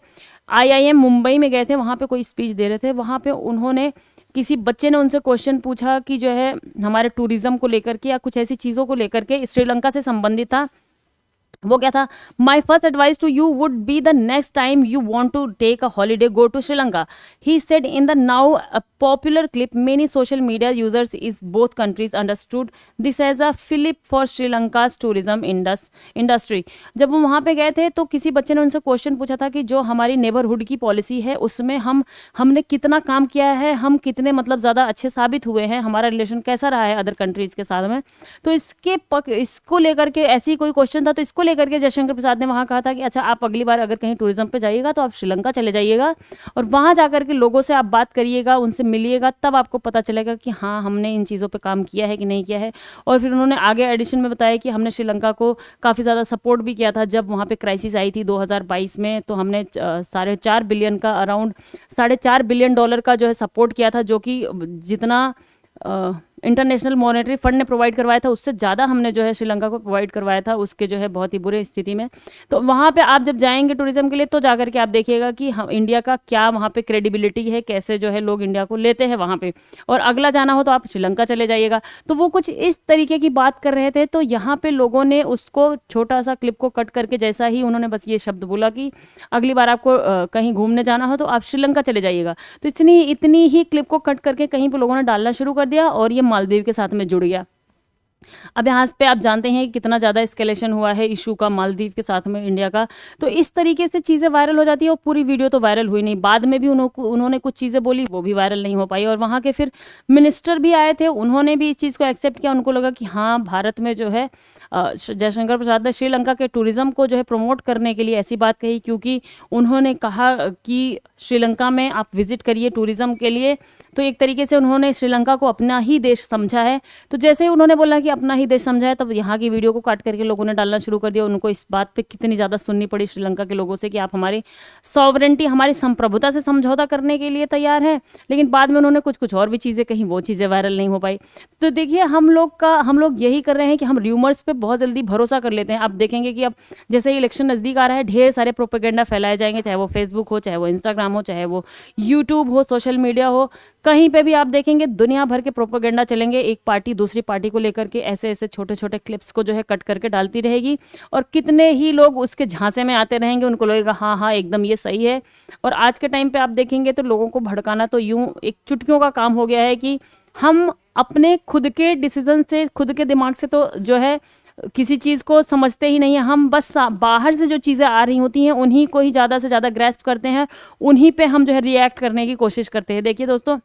आईआईएम मुंबई में गए थे वहाँ पे कोई स्पीच दे रहे थे वहाँ पे उन्होंने किसी बच्चे ने उनसे क्वेश्चन पूछा कि जो है हमारे टूरिज्म को लेकर के या कुछ ऐसी चीज़ों को लेकर के श्रीलंका से संबंधित था वो क्या था my first advice to you would be the next time you want to take a holiday go to Sri Lanka he said in the now popular clip many social media users is both countries understood this as a fillip for Sri Lanka tourism industry जब वो वहाँ पे गए थे तो किसी बच्चे ने उनसे क्वेश्चन पूछा था कि जो हमारी नेबरहुड की पॉलिसी है उसमें हम हमने कितना काम किया है हम कितने मतलब ज़्यादा अच्छे साबित हुए हैं हमारा रिलेशन कैसा रहा है अदर कंट्रीज़ के साथ में तो इसके पक, इसको लेकर के ऐसी कोई क्वेश्चन था तो इसको लेकर करके जयशंकर प्रसाद ने वहाँ कहा था कि अच्छा आप अगली बार अगर कहीं टूरिज्म पे जाइएगा तो आप श्रीलंका चले जाइएगा और वहाँ जा के लोगों से आप बात करिएगा उनसे मिलिएगा तब आपको पता चलेगा कि हाँ हमने इन चीज़ों पर काम किया है कि नहीं किया है और फिर उन्होंने आगे एडिशन में बताया कि हमने श्रीलंका को काफ़ी ज़्यादा सपोर्ट भी किया था जब वहाँ पर क्राइसिस आई थी दो में तो हमने साढ़े चार बिलियन का अराउंड साढ़े चार बिलियन डॉलर का जो है सपोर्ट किया था जो कि जितना इंटरनेशनल मॉनेटरी फंड ने प्रोवाइड करवाया था उससे ज़्यादा हमने जो है श्रीलंका को प्रोवाइड करवाया था उसके जो है बहुत ही बुरे स्थिति में तो वहाँ पे आप जब जाएंगे टूरिज्म के लिए तो जाकर के आप देखिएगा कि हम इंडिया का क्या वहाँ पे क्रेडिबिलिटी है कैसे जो है लोग इंडिया को लेते हैं वहाँ पर और अगला जाना हो तो आप श्रीलंका चले जाइएगा तो वो कुछ इस तरीके की बात कर रहे थे तो यहाँ पर लोगों ने उसको छोटा सा क्लिप को कट करके जैसा ही उन्होंने बस ये शब्द बोला कि अगली बार आपको कहीं घूमने जाना हो तो आप श्रीलंका चले जाइएगा तो इतनी इतनी ही क्लिप को कट करके कहीं पर लोगों ने डालना शुरू कर दिया और ये मालदीव के साथ में जुड़ गया अब यहाँ पे आप जानते हैं कितना ज़्यादा स्केलेशन हुआ है इशू का मालदीव के साथ में इंडिया का तो इस तरीके से चीज़ें वायरल हो जाती है और पूरी वीडियो तो वायरल हुई नहीं बाद में भी उन्हों, उन्होंने कुछ चीज़ें बोली वो भी वायरल नहीं हो पाई और वहाँ के फिर मिनिस्टर भी आए थे उन्होंने भी इस चीज़ को एक्सेप्ट किया उनको लगा कि हाँ भारत में जो है जयशंकर प्रसाद ने श्रीलंका के टूरिज़्म को जो है प्रमोट करने के लिए ऐसी बात कही क्योंकि उन्होंने कहा कि श्रीलंका में आप विज़िट करिए टूरिज़्म के लिए तो एक तरीके से उन्होंने श्रीलंका को अपना ही देश समझा है तो जैसे ही उन्होंने बोला कि अपना ही देश समझा है तब यहाँ की वीडियो को काट करके लोगों ने डालना शुरू कर दिया उनको इस बात पर कितनी ज़्यादा सुननी पड़ी श्रीलंका के लोगों से कि आप हमारी सॉवरेंटी हमारी संप्रभुता से समझौता करने के लिए तैयार हैं लेकिन बाद में उन्होंने कुछ कुछ और भी चीज़ें कहीं वो चीज़ें वायरल नहीं हो पाई तो देखिए हम लोग का हम लोग यही कर रहे हैं कि हम र्यूमर्स पर बहुत जल्दी भरोसा कर लेते हैं आप देखेंगे कि अब जैसे इलेक्शन नज़दीक आ रहा है ढेर सारे प्रोपेगेंडा फैलाए जाएंगे चाहे वो फेसबुक हो चाहे वो इंस्टाग्राम हो चाहे वो यूट्यूब हो सोशल मीडिया हो कहीं पर भी आप देखेंगे दुनिया भर के प्रोपोगेंडा चलेंगे एक पार्टी दूसरी पार्टी को लेकर के ऐसे ऐसे छोटे छोटे क्लिप्स को जो है कट करके डालती रहेगी और कितने ही लोग उसके झांसे में आते रहेंगे उनको लगेगा हाँ हाँ एकदम ये सही है और आज के टाइम पर आप देखेंगे तो लोगों को भड़काना तो यूं एक चुटकियों का काम हो गया है कि हम अपने खुद के डिसीजन से खुद के दिमाग से तो जो है किसी चीज़ को समझते ही नहीं है हम बस बाहर से जो चीज़ें आ रही होती हैं उन्हीं को ही ज़्यादा से ज़्यादा ग्रेस्प करते हैं उन्हीं पे हम जो है रिएक्ट करने की कोशिश करते हैं देखिए दोस्तों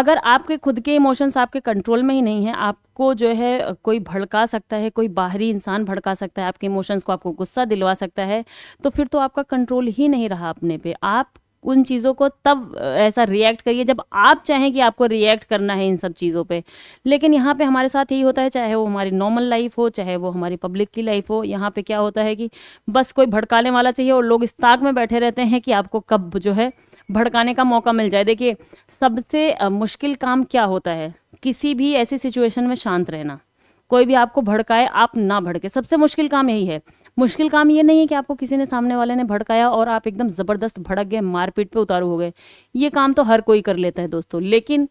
अगर आपके खुद के इमोशंस आपके कंट्रोल में ही नहीं है आपको जो है कोई भड़का सकता है कोई बाहरी इंसान भड़का सकता है आपके इमोशंस को आपको गुस्सा दिलवा सकता है तो फिर तो आपका कंट्रोल ही नहीं रहा अपने पे आप उन चीज़ों को तब ऐसा रिएक्ट करिए जब आप चाहें कि आपको रिएक्ट करना है इन सब चीज़ों पे लेकिन यहाँ पे हमारे साथ यही होता है चाहे वो हमारी नॉर्मल लाइफ हो चाहे वो हमारी पब्लिक की लाइफ हो यहाँ पे क्या होता है कि बस कोई भड़काने वाला चाहिए और लोग इस ताक में बैठे रहते हैं कि आपको कब जो है भड़काने का मौका मिल जाए देखिए सबसे मुश्किल काम क्या होता है किसी भी ऐसी सिचुएशन में शांत रहना कोई भी आपको भड़काए आप ना भड़के सबसे मुश्किल काम यही है मुश्किल काम ये नहीं है कि आपको किसी ने सामने वाले ने भड़काया और आप एकदम ज़बरदस्त भड़क गए मारपीट पे उतारू हो गए ये काम तो हर कोई कर लेता है दोस्तों लेकिन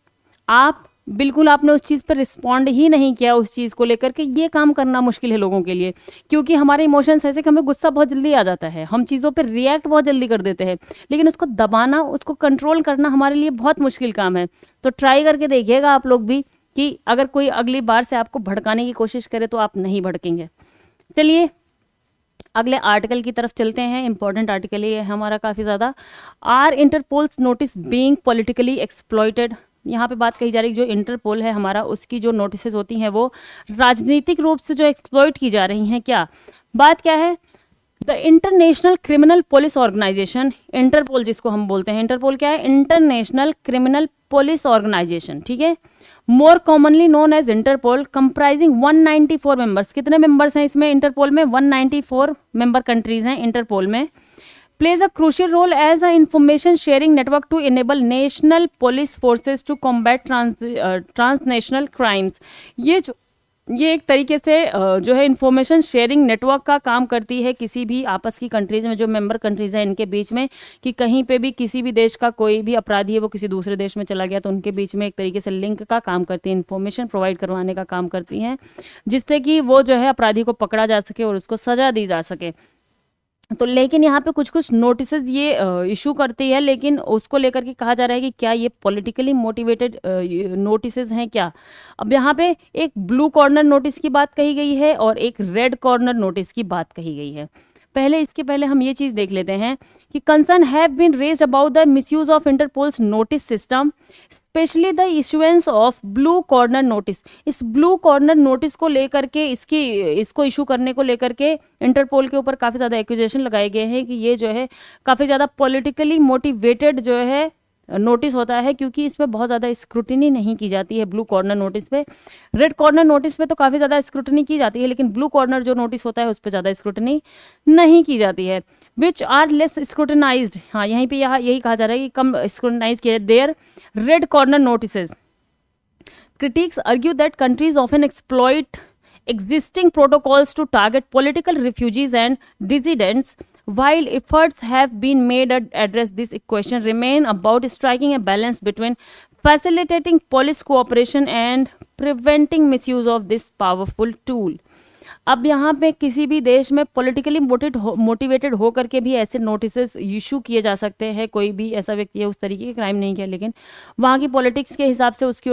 आप बिल्कुल आपने उस चीज़ पर रिस्पॉन्ड ही नहीं किया उस चीज़ को लेकर के ये काम करना मुश्किल है लोगों के लिए क्योंकि हमारे इमोशंस ऐसे कि हमें गुस्सा बहुत जल्दी आ जाता है हम चीज़ों पर रिएक्ट बहुत जल्दी कर देते हैं लेकिन उसको दबाना उसको कंट्रोल करना हमारे लिए बहुत मुश्किल काम है तो ट्राई करके देखिएगा आप लोग भी कि अगर कोई अगली बार से आपको भड़काने की कोशिश करे तो आप नहीं भड़केंगे चलिए अगले आर्टिकल की तरफ चलते हैं इंपॉर्टेंट आर्टिकल ये हमारा काफ़ी ज़्यादा are Interpol's notice being politically exploited यहाँ पे बात कही जा रही है जो इंटरपोल है हमारा उसकी जो नोटिस होती हैं वो राजनीतिक रूप से जो एक्सप्लॉयट की जा रही हैं क्या बात क्या है the International Criminal Police Organization Interpol जिसको हम बोलते हैं इंटरपोल क्या है इंटरनेशनल क्रिमिनल पुलिस ऑर्गेनाइजेशन ठीक है more commonly known as Interpol comprising 194 members कितने मेंबर्स हैं इसमें इंटरपोल में 194 मेंबर कंट्रीज हैं इंटरपोल में plays a crucial role as a information sharing network to enable national police forces to combat trans transnational crimes ये जो ये एक तरीके से जो है इन्फॉर्मेशन शेयरिंग नेटवर्क का काम करती है किसी भी आपस की कंट्रीज में जो मेंबर कंट्रीज हैं इनके बीच में कि कहीं पे भी किसी भी देश का कोई भी अपराधी है वो किसी दूसरे देश में चला गया तो उनके बीच में एक तरीके से लिंक का काम करती है इन्फॉर्मेशन प्रोवाइड करवाने का काम करती हैं जिससे कि वो जो है अपराधी को पकड़ा जा सके और उसको सजा दी जा सके तो लेकिन यहाँ पे कुछ कुछ नोटिस ये इशू करती है लेकिन उसको लेकर के कहा जा रहा है कि क्या ये पॉलिटिकली मोटिवेटेड नोटिस हैं क्या अब यहाँ पे एक ब्लू कॉर्नर नोटिस की बात कही गई है और एक रेड कॉर्नर नोटिस की बात कही गई है पहले इसके पहले हम ये चीज़ देख लेते हैं कि concern have been raise about the use of Interpol's notice system specially the issuance of blue corner notice इस ब्लू कॉर्नर नोटिस को लेकर के इसकी इसको इशू करने को लेकर के इंटरपोल के ऊपर काफ़ी ज़्यादा एक्यूजेशन लगाए गए हैं कि ये जो है काफ़ी ज़्यादा पॉलिटिकली मोटिवेटेड जो है नोटिस होता है क्योंकि इसमें बहुत ज़्यादा स्क्रूटनी नहीं की जाती है ब्लू कॉर्नर नोटिस पे रेड कॉर्नर नोटिस पे तो काफ़ी ज़्यादा स्क्रूटनी की जाती है लेकिन ब्लू कॉर्नर जो नोटिस होता है उस पर ज़्यादा स्क्रूटनी नहीं की जाती है Which are less scrutinized? हाँ यहीं पे यहाँ यही कहा जा रहा है कि कम स्क्रूटनाइज किया their red corner notices critics argue that countries often exploit existing protocols to target political refugees and dissidents while efforts have been made to address this question remain about striking a balance between facilitating police cooperation and preventing misuse of this powerful tool अब यहाँ पे किसी भी देश में politically हो, motivated हो करके भी ऐसे नोटिस इशू किए जा सकते हैं कोई भी ऐसा व्यक्ति है उस तरीके के क्राइम नहीं किया लेकिन वहाँ की पॉलिटिक्स के हिसाब से उसके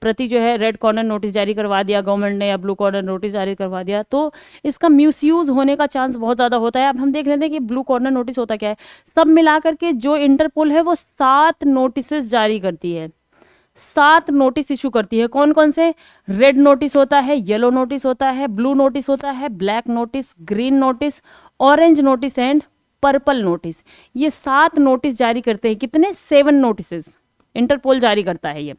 प्रति जो है रेड कॉर्नर नोटिस जारी करवा दिया गवर्नमेंट ने या ब्लू कॉर्नर नोटिस जारी करवा दिया तो इसका मिस होने का चांस बहुत ज़्यादा होता है अब हम देख लेते हैं कि ब्लू कॉर्नर नोटिस होता क्या है सब मिला करके जो इंटरपोल है वो सात नोटिस जारी करती है सात नोटिस इशू करती है कौन कौन से रेड नोटिस होता है येलो नोटिस होता है ब्लू नोटिस होता है black notice green notice orange notice and purple notice ये सात नोटिस जारी करते हैं कितने सेवन नोटिस इंटरपोल जारी करता है ये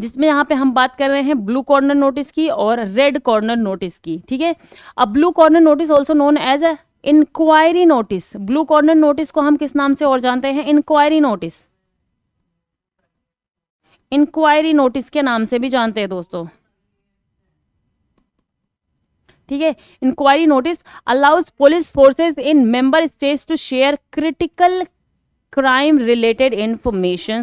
जिसमें यहां पे हम बात कर रहे हैं ब्लू कॉर्नर नोटिस की और रेड कॉर्नर नोटिस की ठीक है अब blue corner notice also known as a inquiry notice blue corner notice को हम किस नाम से और जानते हैं इंक्वायरी नोटिस इंक्वायरी नोटिस के नाम से भी जानते हैं दोस्तों ठीक है inquiry notice allows police forces in member states to share critical crime related information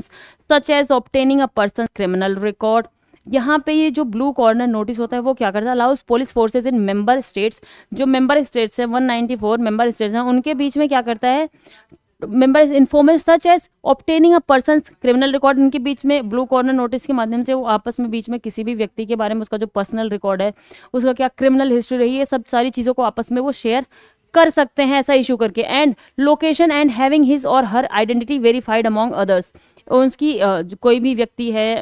such as obtaining a person criminal record यहाँ पे ये जो ब्लू कॉर्नर नोटिस होता है वो क्या करता है allows police forces in member states जो मेंबर स्टेट्स हैं 194 मेंबर स्टेट्स हैं उनके बीच में क्या करता है member information such as obtaining a person criminal record इनके बीच में ब्लू कॉर्नर नोटिस के माध्यम से वो आपस में बीच में किसी भी व्यक्ति के बारे में उसका जो पर्सनल रिकॉर्ड है उसका क्या क्रिमिनल हिस्ट्री रही है सब सारी चीज़ों को आपस में वो शेयर कर सकते हैं ऐसा इशू करके and location and having his or her identity verified among others उसकी कोई भी व्यक्ति है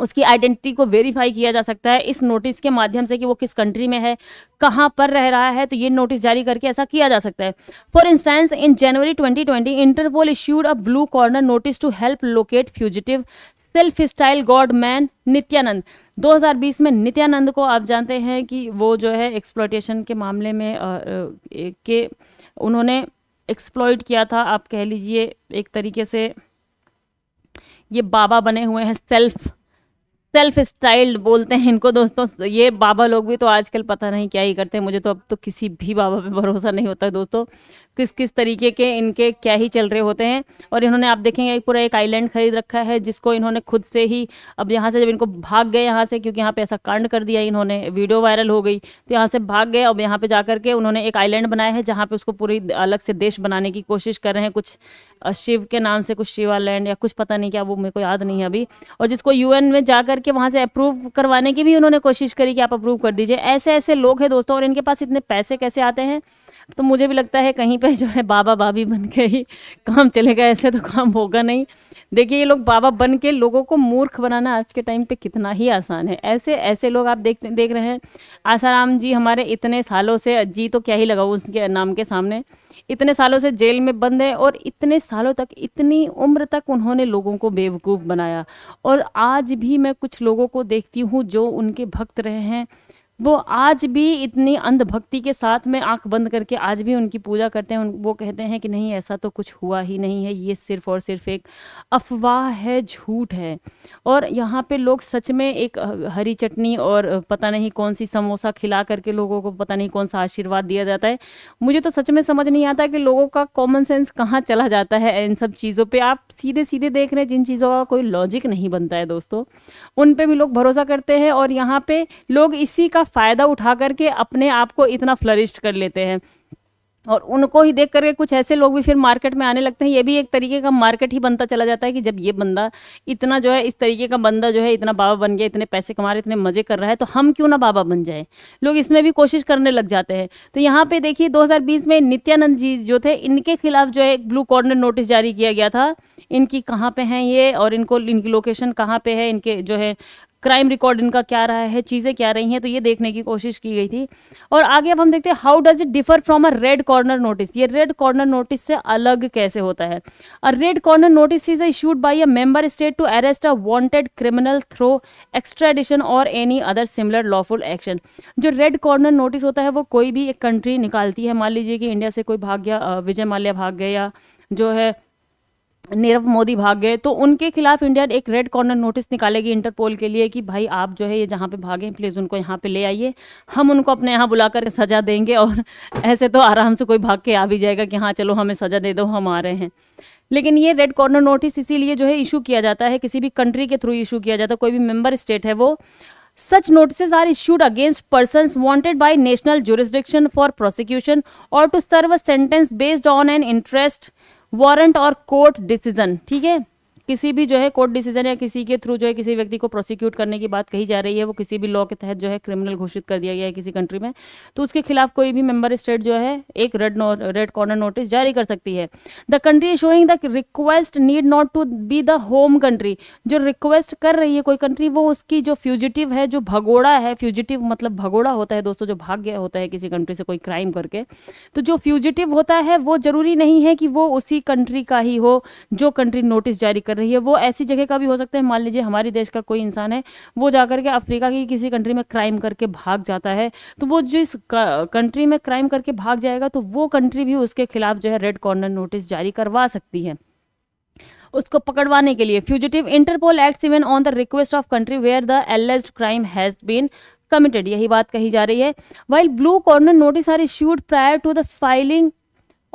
उसकी आइडेंटिटी को वेरीफाई किया जा सकता है इस नोटिस के माध्यम से कि वो किस कंट्री में है कहाँ पर रह रहा है तो ये नोटिस जारी करके ऐसा किया जा सकता है for instance in January 2020 Interpol issued a blue corner notice to help locate fugitive self style godman Nityananda 2020 में नित्यानंद को आप जानते हैं कि वो जो है एक्सप्लोटेशन के मामले में आ, के उन्होंने एक्सप्लॉयट किया था आप कह लीजिए एक तरीके से ये बाबा बने हुए हैं सेल्फ सेल्फ स्टाइल्ड बोलते हैं इनको दोस्तों ये बाबा लोग भी तो आजकल पता नहीं क्या ही करते हैं मुझे तो अब तो किसी भी बाबा पे भरोसा नहीं होता है दोस्तों किस किस तरीके के इनके क्या ही चल रहे होते हैं और इन्होंने आप देखेंगे पूरा एक आइलैंड खरीद रखा है जिसको इन्होंने खुद से ही अब यहाँ से जब इनको भाग गए यहाँ से क्योंकि यहाँ पे ऐसा कांड कर दिया इन्होंने वीडियो वायरल हो गई तो यहाँ से भाग गए अब यहाँ पे जा करके उन्होंने एक आइलैंड बनाया है जहाँ पे उसको पूरी अलग से देश बनाने की कोशिश कर रहे हैं कुछ शिव के नाम से कुछ शिवालैंड या कुछ पता नहीं क्या वो मेरे को याद नहीं है अभी और जिसको यू में जा करके वहाँ से अप्रूव करवाने की भी उन्होंने कोशिश करी कि आप अप्रूव कर दीजिए ऐसे ऐसे लोग हैं दोस्तों और इनके पास इतने पैसे कैसे आते हैं तो मुझे भी लगता है कहीं पे जो है बाबा बाबी बन के ही काम चलेगा ऐसे तो काम होगा नहीं देखिए ये लोग बाबा बन के लोगों को मूर्ख बनाना आज के टाइम पे कितना ही आसान है ऐसे ऐसे लोग आप देख देख रहे हैं आसाराम जी हमारे इतने सालों से जी तो क्या ही लगाओ उनके नाम के सामने इतने सालों से जेल में बंद है और इतने सालों तक इतनी उम्र तक उन्होंने लोगों को बेवकूफ़ बनाया और आज भी मैं कुछ लोगों को देखती हूँ जो उनके भक्त रहे हैं वो आज भी इतनी अंधभक्ति के साथ में आंख बंद करके आज भी उनकी पूजा करते हैं वो कहते हैं कि नहीं ऐसा तो कुछ हुआ ही नहीं है ये सिर्फ और सिर्फ एक अफवाह है झूठ है और यहाँ पे लोग सच में एक हरी चटनी और पता नहीं कौन सी समोसा खिला करके लोगों को पता नहीं कौन सा आशीर्वाद दिया जाता है मुझे तो सच में समझ नहीं आता कि लोगों का कॉमन सेंस कहाँ चला जाता है इन सब चीज़ों पर आप सीधे सीधे देख रहे हैं जिन चीज़ों का कोई लॉजिक नहीं बनता है दोस्तों उन पर भी लोग भरोसा करते हैं और यहाँ पर लोग इसी का का फ़ायदा उठा करके अपने आप को इतना फ्लरिश कर लेते हैं और उनको ही देख करके कुछ ऐसे लोग भी फिर मार्केट में आने लगते हैं ये भी एक तरीके का मार्केट ही बनता चला जाता है कि जब ये बंदा इतना जो है इस तरीके का बंदा जो है इतना बाबा बन गया इतने पैसे कमा रहे इतने मज़े कर रहा है तो हम क्यों ना बाबा बन जाए लोग इसमें भी कोशिश करने लग जाते हैं तो यहाँ पे देखिए दो में नित्यानंद जी जो थे इनके खिलाफ जो है एक ब्लू कॉर्नर नोटिस जारी किया गया था इनकी कहाँ पे हैं ये और इनको इनकी लोकेशन कहाँ पे है इनके जो है क्राइम रिकॉर्ड इनका क्या रहा है चीज़ें क्या रही हैं तो ये देखने की कोशिश की गई थी और आगे अब हम देखते हैं how does it differ from a red corner notice ये रेड कॉर्नर नोटिस से अलग कैसे होता है a red corner notice is issued by a member state to arrest a wanted criminal through extradition or any other similar lawful action जो red corner notice होता है वो कोई भी एक कंट्री निकालती है मान लीजिए कि इंडिया से कोई भाग गया विजय माल्या भाग गया जो है नीरव मोदी भाग गए तो उनके खिलाफ इंडिया एक रेड कॉर्नर नोटिस निकालेगी इंटरपोल के लिए कि भाई आप जो है ये जहाँ पे भागे प्लीज़ उनको यहाँ पे ले आइए हम उनको अपने यहाँ बुलाकर सज़ा देंगे और *laughs* ऐसे तो आराम से कोई भाग के आ भी जाएगा कि हाँ चलो हमें सज़ा दे दो हम आ रहे हैं लेकिन ये रेड कॉर्नर नोटिस इसीलिए जो है इशू किया जाता है किसी भी कंट्री के थ्रू इशू किया जाता है कोई भी मेम्बर स्टेट है वो such notices are issued against person wanted by national jurisdiction for prosecution or to serve a sentence based on an arrest warrant or court decision ठीक है किसी भी जो है कोर्ट डिसीजन या किसी के थ्रू जो है किसी व्यक्ति को प्रोसिक्यूट करने की बात कही जा रही है वो किसी भी लॉ के तहत जो है क्रिमिनल घोषित कर दिया गया है किसी कंट्री में तो उसके खिलाफ कोई भी मेंबर स्टेट जो है एक रेड रेड कॉर्नर नोटिस जारी कर सकती है the country is showing the request need not to be the home country जो रिक्वेस्ट कर रही है कोई कंट्री वो उसकी जो फ्यूजिटिव है जो भगोड़ा है फ्यूजिटिव मतलब भगोड़ा होता है दोस्तों जो भाग गया होता है किसी कंट्री से कोई क्राइम करके तो जो फ्यूजिटिव होता है वो जरूरी नहीं है कि वो उसी कंट्री का ही हो जो कंट्री नोटिस जारी कर कर रही है वो ऐसी जगह का भी हो सकता है मान लीजिए हमारे देश का कोई इंसान है वो जा करके अफ्रीका की किसी कंट्री में क्राइम करके भाग जाता है तो वो जिस कंट्री में क्राइम करके भाग जाएगा तो वो कंट्री भी उसके खिलाफ जो है रेड कॉर्नर नोटिस जारी करवा सकती है उसको पकड़वाने के लिए fugitive Interpol act even on the request of country where the alleged crime has been committed यही बात कही जा रही है while blue corner notice are issued prior to the filing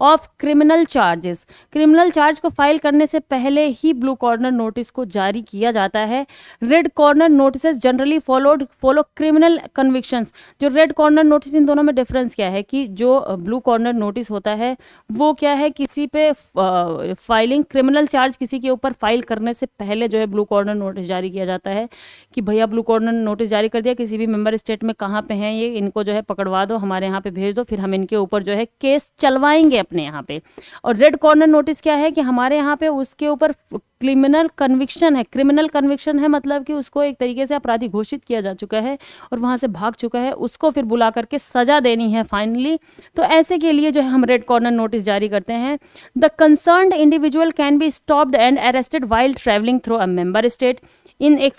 of criminal charges criminal charge को file करने से पहले ही ब्लू कॉर्नर नोटिस को जारी किया जाता है red corner notice generally followed follow criminal convictions जो रेड कॉर्नर नोटिस इन दोनों में डिफरेंस क्या है कि जो ब्लू कॉर्नर नोटिस होता है वो क्या है किसी पे फाइलिंग क्रिमिनल चार्ज किसी के ऊपर फाइल करने से पहले जो है ब्लू कॉर्नर नोटिस जारी किया जाता है कि भैया ब्लू कॉर्नर नोटिस जारी कर दिया किसी भी मेंबर स्टेट में कहाँ पे हैं ये इनको जो है पकड़वा दो हमारे यहाँ पे भेज दो फिर हम इनके ऊपर जो है केस चलवाएंगे अपने यहाँ पे और रेड कॉर्नर नोटिस क्या है कि हमारे यहाँ पे उसके ऊपर क्रिमिनल कन्विक्शन है क्रिमिनल कन्विक्शन है मतलब कि उसको एक तरीके से अपराधी घोषित किया जा चुका है और वहाँ से भाग चुका है उसको फिर बुला करके सजा देनी है फाइनली तो ऐसे के लिए जो है हम रेड कॉर्नर नोटिस जारी करते हैं the concern individual can be stopped and arrested while travelling through a member state in एक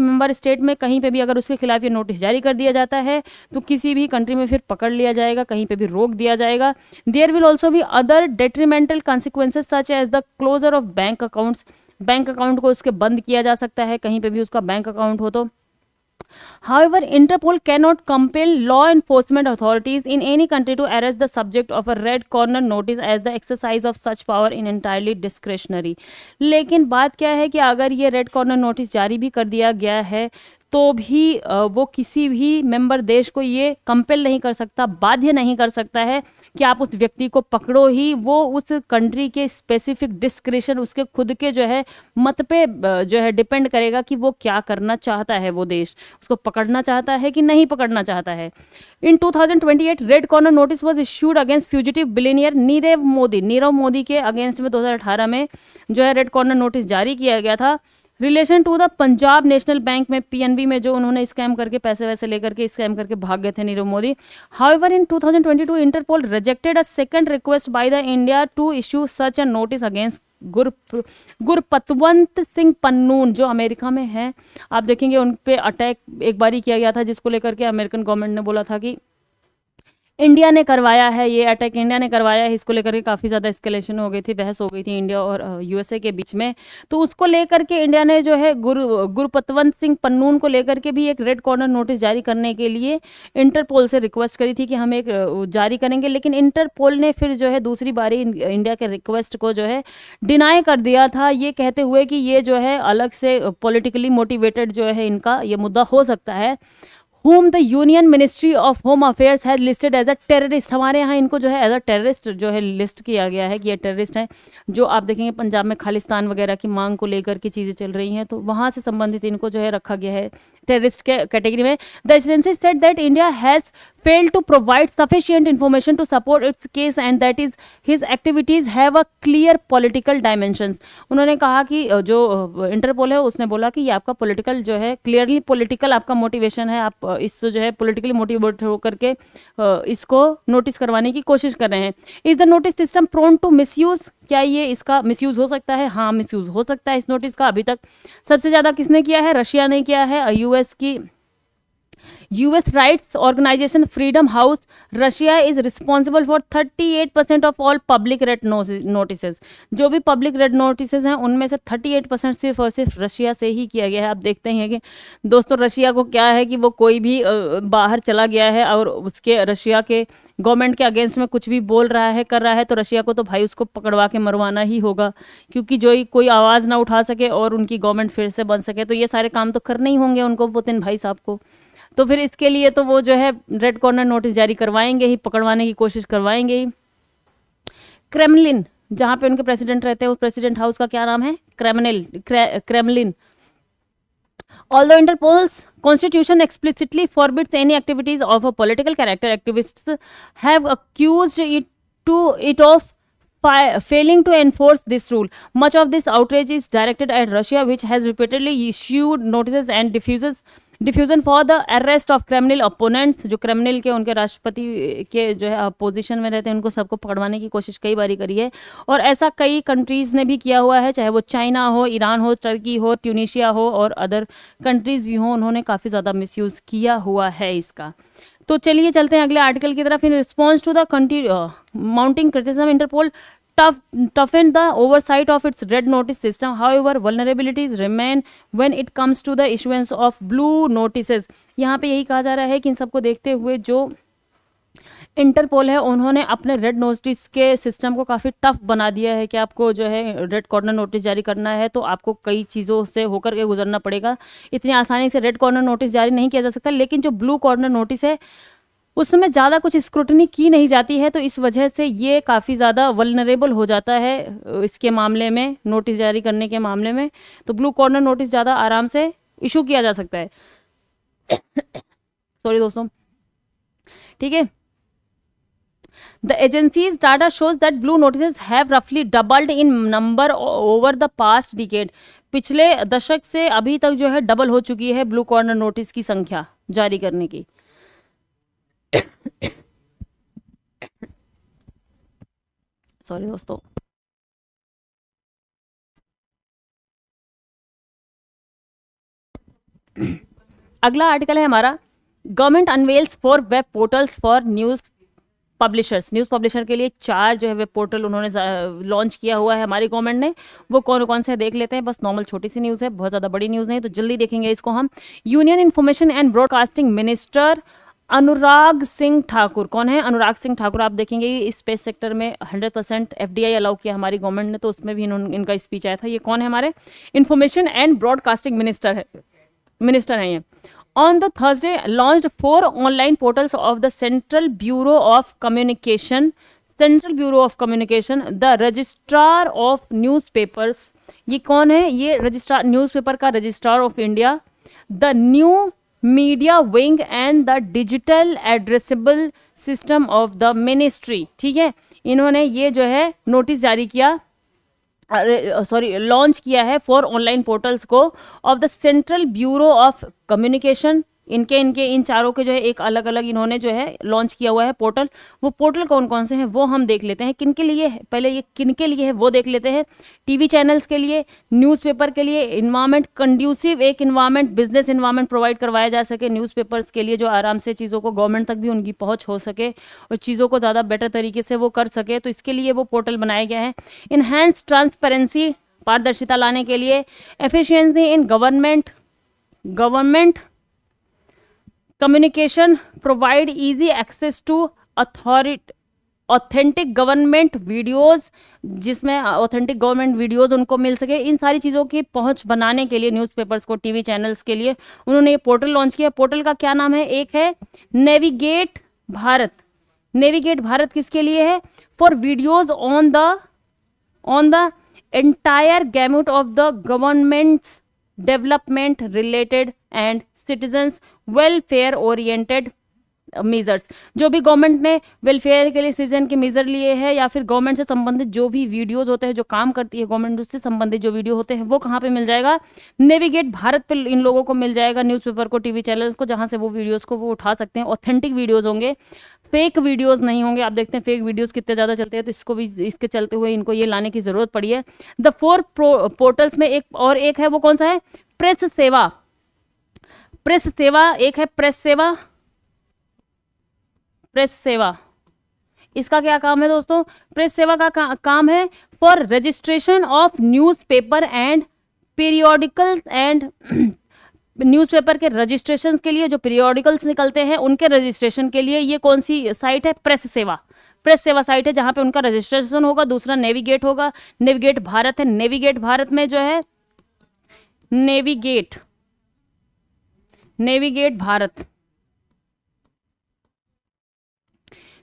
मेंबर स्टेट में कहीं पे भी अगर उसके खिलाफ ये नोटिस जारी कर दिया जाता है तो किसी भी कंट्री में फिर पकड़ लिया जाएगा कहीं पे भी रोक दिया जाएगा देयर विल ऑल्सो भी other detrimental consequences such as the closure of bank accounts bank account को उसके बंद किया जा सकता है कहीं पे भी उसका बैंक अकाउंट हो तो However, Interpol cannot compel law enforcement authorities in any country to arrest the subject of a red corner notice as the exercise of such power in entirely discretionary. लेकिन बात क्या है कि अगर ये रेड कॉर्नर नोटिस जारी भी कर दिया गया है तो भी वो किसी भी मेंबर देश को ये कंपेल नहीं कर सकता बाध्य नहीं कर सकता है कि आप उस व्यक्ति को पकड़ो ही वो उस कंट्री के स्पेसिफिक डिस्क्रिशन उसके खुद के जो है मत पे जो है डिपेंड करेगा कि वो क्या करना चाहता है वो देश उसको पकड़ना चाहता है कि नहीं पकड़ना चाहता है in 2028 red corner notice was issued against fugitive billionaire Nirav Modi Nirav Modi के अगेंस्ट में दो में जो है रेड कॉर्नर नोटिस जारी किया गया था relation to the Punjab National Bank में पीएनबी में जो उन्होंने स्कैम करके पैसे वैसे लेकर के स्कैम करके भाग गए थे Nirav Modi however in 2022 Interpol rejected a second request by the India to issue such a notice against Gur Gurpatwant Singh Pannun जो अमेरिका में है आप देखेंगे उन पर अटैक एक बार ही किया गया था जिसको लेकर के अमेरिकन गवर्नमेंट ने बोला था कि इंडिया ने करवाया है ये अटैक इंडिया ने करवाया है इसको लेकर के काफ़ी ज़्यादा एस्केलेशन हो गई थी बहस हो गई थी इंडिया और यूएसए के बीच में तो उसको लेकर के इंडिया ने जो है गुरु गुरुपतवंत सिंह पन्नून को लेकर के भी एक रेड कॉर्नर नोटिस जारी करने के लिए इंटरपोल से रिक्वेस्ट करी थी कि हम एक जारी करेंगे लेकिन इंटरपोल ने फिर जो है दूसरी बारी इंडिया के रिक्वेस्ट को जो है डिनाई कर दिया था ये कहते हुए कि ये जो है अलग से पोलिटिकली मोटिवेटेड जो है इनका ये मुद्दा हो सकता है whom the Union ministry of Home Affairs has listed as a terrorist हमारे यहाँ इनको जो है एज अ टेररिस्ट जो है लिस्ट किया गया है कि ये टेररिस्ट हैं जो आप देखेंगे पंजाब में खालिस्तान वगैरह की मांग को लेकर की चीज़ें चल रही हैं तो वहाँ से संबंधित इनको जो है रखा गया है टेररिस्ट के कैटेगरी में the set that India has failed to provide sufficient information to support its case and that is his activities have a clear political dimensions उन्होंने कहा कि जो इंटरपोल है उसने बोला कि ये आपका पॉलिटिकल जो है क्लियरली पॉलिटिकल आपका मोटिवेशन है आप इससे जो है पॉलिटिकली मोटिवेट होकर के इसको नोटिस करवाने की कोशिश कर रहे हैं is the notice system prone to use क्या ये इसका मिसयूज हो सकता है हाँ मिसयूज हो सकता है इस नोटिस का अभी तक सबसे ज़्यादा किसने किया है रशिया ने किया है यूएस की US rights organisation Freedom House Russia is responsible for 38 percent of all public red notice जो भी पब्लिक रेड नोटिस हैं उनमें से 38 परसेंट सिर्फ और सिर्फ रशिया से ही किया गया है आप देखते हैं कि दोस्तों रशिया को क्या है कि वो कोई भी बाहर चला गया है और उसके रशिया के गवर्नमेंट के अगेंस्ट में कुछ भी बोल रहा है कर रहा है तो रशिया को तो भाई उसको पकड़वा के मरवाना ही होगा क्योंकि जो ही कोई आवाज़ ना उठा सके और उनकी गवर्नमेंट फिर से बन सके तो ये सारे काम तो करने ही होंगे उनको पुतिन भाई साहब को तो फिर इसके लिए तो वो जो है रेड कॉर्नर नोटिस जारी करवाएंगे ही पकड़वाने की कोशिश करवाएंगे ही क्रेमलिन जहां पे उनके प्रेसिडेंट रहते हैं उस प्रेसिडेंट हाउस का क्या नाम है Kremlin Kremlin although Interpol's constitution explicitly forbids any activities of a political character activist have accuse it to it of failing to enforce this rule much of this outreach is directed at Russia which has repeatedly issued notice and diffuse diffusion for the arrest of criminal opponents जो criminal के उनके राष्ट्रपति के जो है position में रहते हैं उनको सबको पकड़वाने की कोशिश कई बारी करी है और ऐसा कई कंट्रीज़ ने भी किया हुआ है चाहे वो चाइना हो ईरान हो टर्की हो ट्यूनिशिया हो और अदर कंट्रीज़ भी हों उन्होंने काफ़ी ज़्यादा मिस किया हुआ है इसका तो चलिए चलते हैं अगले आर्टिकल की तरफ in response to the mounting criticism Interpol toughened the oversight of its red notice system. However, vulnerabilities remain when it comes to the issuance of blue notices. यहाँ पे यही कहा जा रहा है कि इन सबको देखते हुए जो इंटरपोल है उन्होंने अपने रेड नोटिस के सिस्टम को काफ़ी टफ बना दिया है कि आपको जो है रेड कॉर्नर नोटिस जारी करना है तो आपको कई चीज़ों से होकर के गुजरना पड़ेगा इतनी आसानी से रेड कॉर्नर नोटिस जारी नहीं किया जा सकता लेकिन जो ब्लू कॉर्नर नोटिस है उस समय ज़्यादा कुछ स्क्रूटनी की नहीं जाती है तो इस वजह से ये काफ़ी ज़्यादा वलनरेबल हो जाता है इसके मामले में नोटिस जारी करने के मामले में तो ब्लू कॉर्नर नोटिस ज़्यादा आराम से इशू किया जा सकता है सॉरी *coughs* दोस्तों ठीक है The agency's data shows that blue notices have roughly doubled in number over the past decade. पिछले दशक से अभी तक जो है डबल हो चुकी है ब्लू कॉर्नर नोटिस की संख्या जारी करने की सॉरी दोस्तों अगला आर्टिकल है हमारा government unveils four web portals for news publishers news publisher के लिए चार जो है वेब पोर्टल उन्होंने लॉन्च किया हुआ है हमारी गवर्नमेंट ने वो कौन कौन से देख लेते हैं बस नॉर्मल छोटी सी न्यूज़ है बहुत ज़्यादा बड़ी न्यूज़ नहीं तो जल्दी देखेंगे इसको हम Union Information and Broadcasting Minister Anurag Singh Thakur कौन है अनुराग सिंह ठाकुर आप देखेंगे स्पेस सेक्टर में 100 परसेंट एफ अलाउ किया हमारी गवर्नमेंट ने तो उसमें भी इनका स्पीच आया था ये कौन है हमारे इन्फॉर्मेशन एंड ब्रॉडकास्टिंग मिनिस्टर है मिनिस्टर हैं ये on the Thursday launch four online portals of the Central Bureau of Communication Central Bureau of Communication the Registrar of News ये कौन है ये रजिस्ट्रार न्यूज़ का registrar of India the new media wing and the digital addressable system of the ministry ठीक है इन्होंने ये जो है नोटिस जारी किया सॉरी लॉन्च किया है फॉर ऑनलाइन पोर्टल्स को of the Central Bureau of Communication इनके इनके इन चारों के जो है एक अलग अलग इन्होंने जो है लॉन्च किया हुआ है पोर्टल वो पोर्टल कौन कौन से हैं वो हम देख लेते हैं किन के लिए है पहले ये किन के लिए है वो देख लेते हैं टीवी चैनल्स के लिए न्यूज़पेपर के लिए इन्वायरमेंट कंड्यूसिव एक इन्वायरमेंट बिजनेस इन्वायरमेंट प्रोवाइड करवाया जा सके न्यूज़पेपर्स के लिए जो आराम से चीज़ों को गवर्नमेंट तक भी उनकी पहुँच हो सके और चीज़ों को ज़्यादा बेटर तरीके से वो कर सके तो इसके लिए वो पोर्टल बनाया गया है इन्हेंस ट्रांसपेरेंसी पारदर्शिता लाने के लिए efficiency in government government communication provide easy access to authority authentic government videos जिसमें ऑथेंटिक गवर्नमेंट वीडियोस उनको मिल सके इन सारी चीज़ों की पहुंच बनाने के लिए न्यूज़पेपर्स को टीवी चैनल्स के लिए उन्होंने ये पोर्टल लॉन्च किया पोर्टल का क्या नाम है एक है नेविगेट भारत नेविगेट भारत किसके लिए है for videos on the on the entire gamut of the government's development related and citizens welfare oriented measures जो भी गवर्नमेंट ने वेलफेयर के लिए सीजन के मेजर लिए है या फिर गवर्नमेंट से संबंधित जो भी वीडियोस होते हैं जो काम करती है गवर्नमेंट उससे संबंधित जो वीडियो होते हैं वो कहाँ पे मिल जाएगा नेविगेट भारत पे इन लोगों को मिल जाएगा न्यूज़पेपर को टीवी चैनल्स को जहाँ से वो वीडियोस को वो उठा सकते हैं ऑथेंटिक वीडियोज़ होंगे फेक वीडियोस नहीं होंगे आप देखते हैं फेक वीडियोस कितने ज़्यादा चलते हैं तो इसको भी इसके चलते हुए इनको ये लाने की ज़रूरत पड़ी है द फोर पोर्टल्स में एक और एक है वो कौन सा है प्रेस सेवा प्रेस सेवा एक है प्रेस सेवा प्रेस सेवा इसका क्या काम है दोस्तों प्रेस सेवा का, का काम है for registration of news and periodical and newspaper के रजिस्ट्रेशन के लिए जो पीरियोडिकल्स निकलते हैं उनके रजिस्ट्रेशन के लिए ये कौन सी साइट है press Seva press Seva site है जहाँ पे उनका रजिस्ट्रेशन होगा दूसरा नेविगेट होगा नेविगेट भारत है नेविगेट भारत में जो है navigate navigate Bharat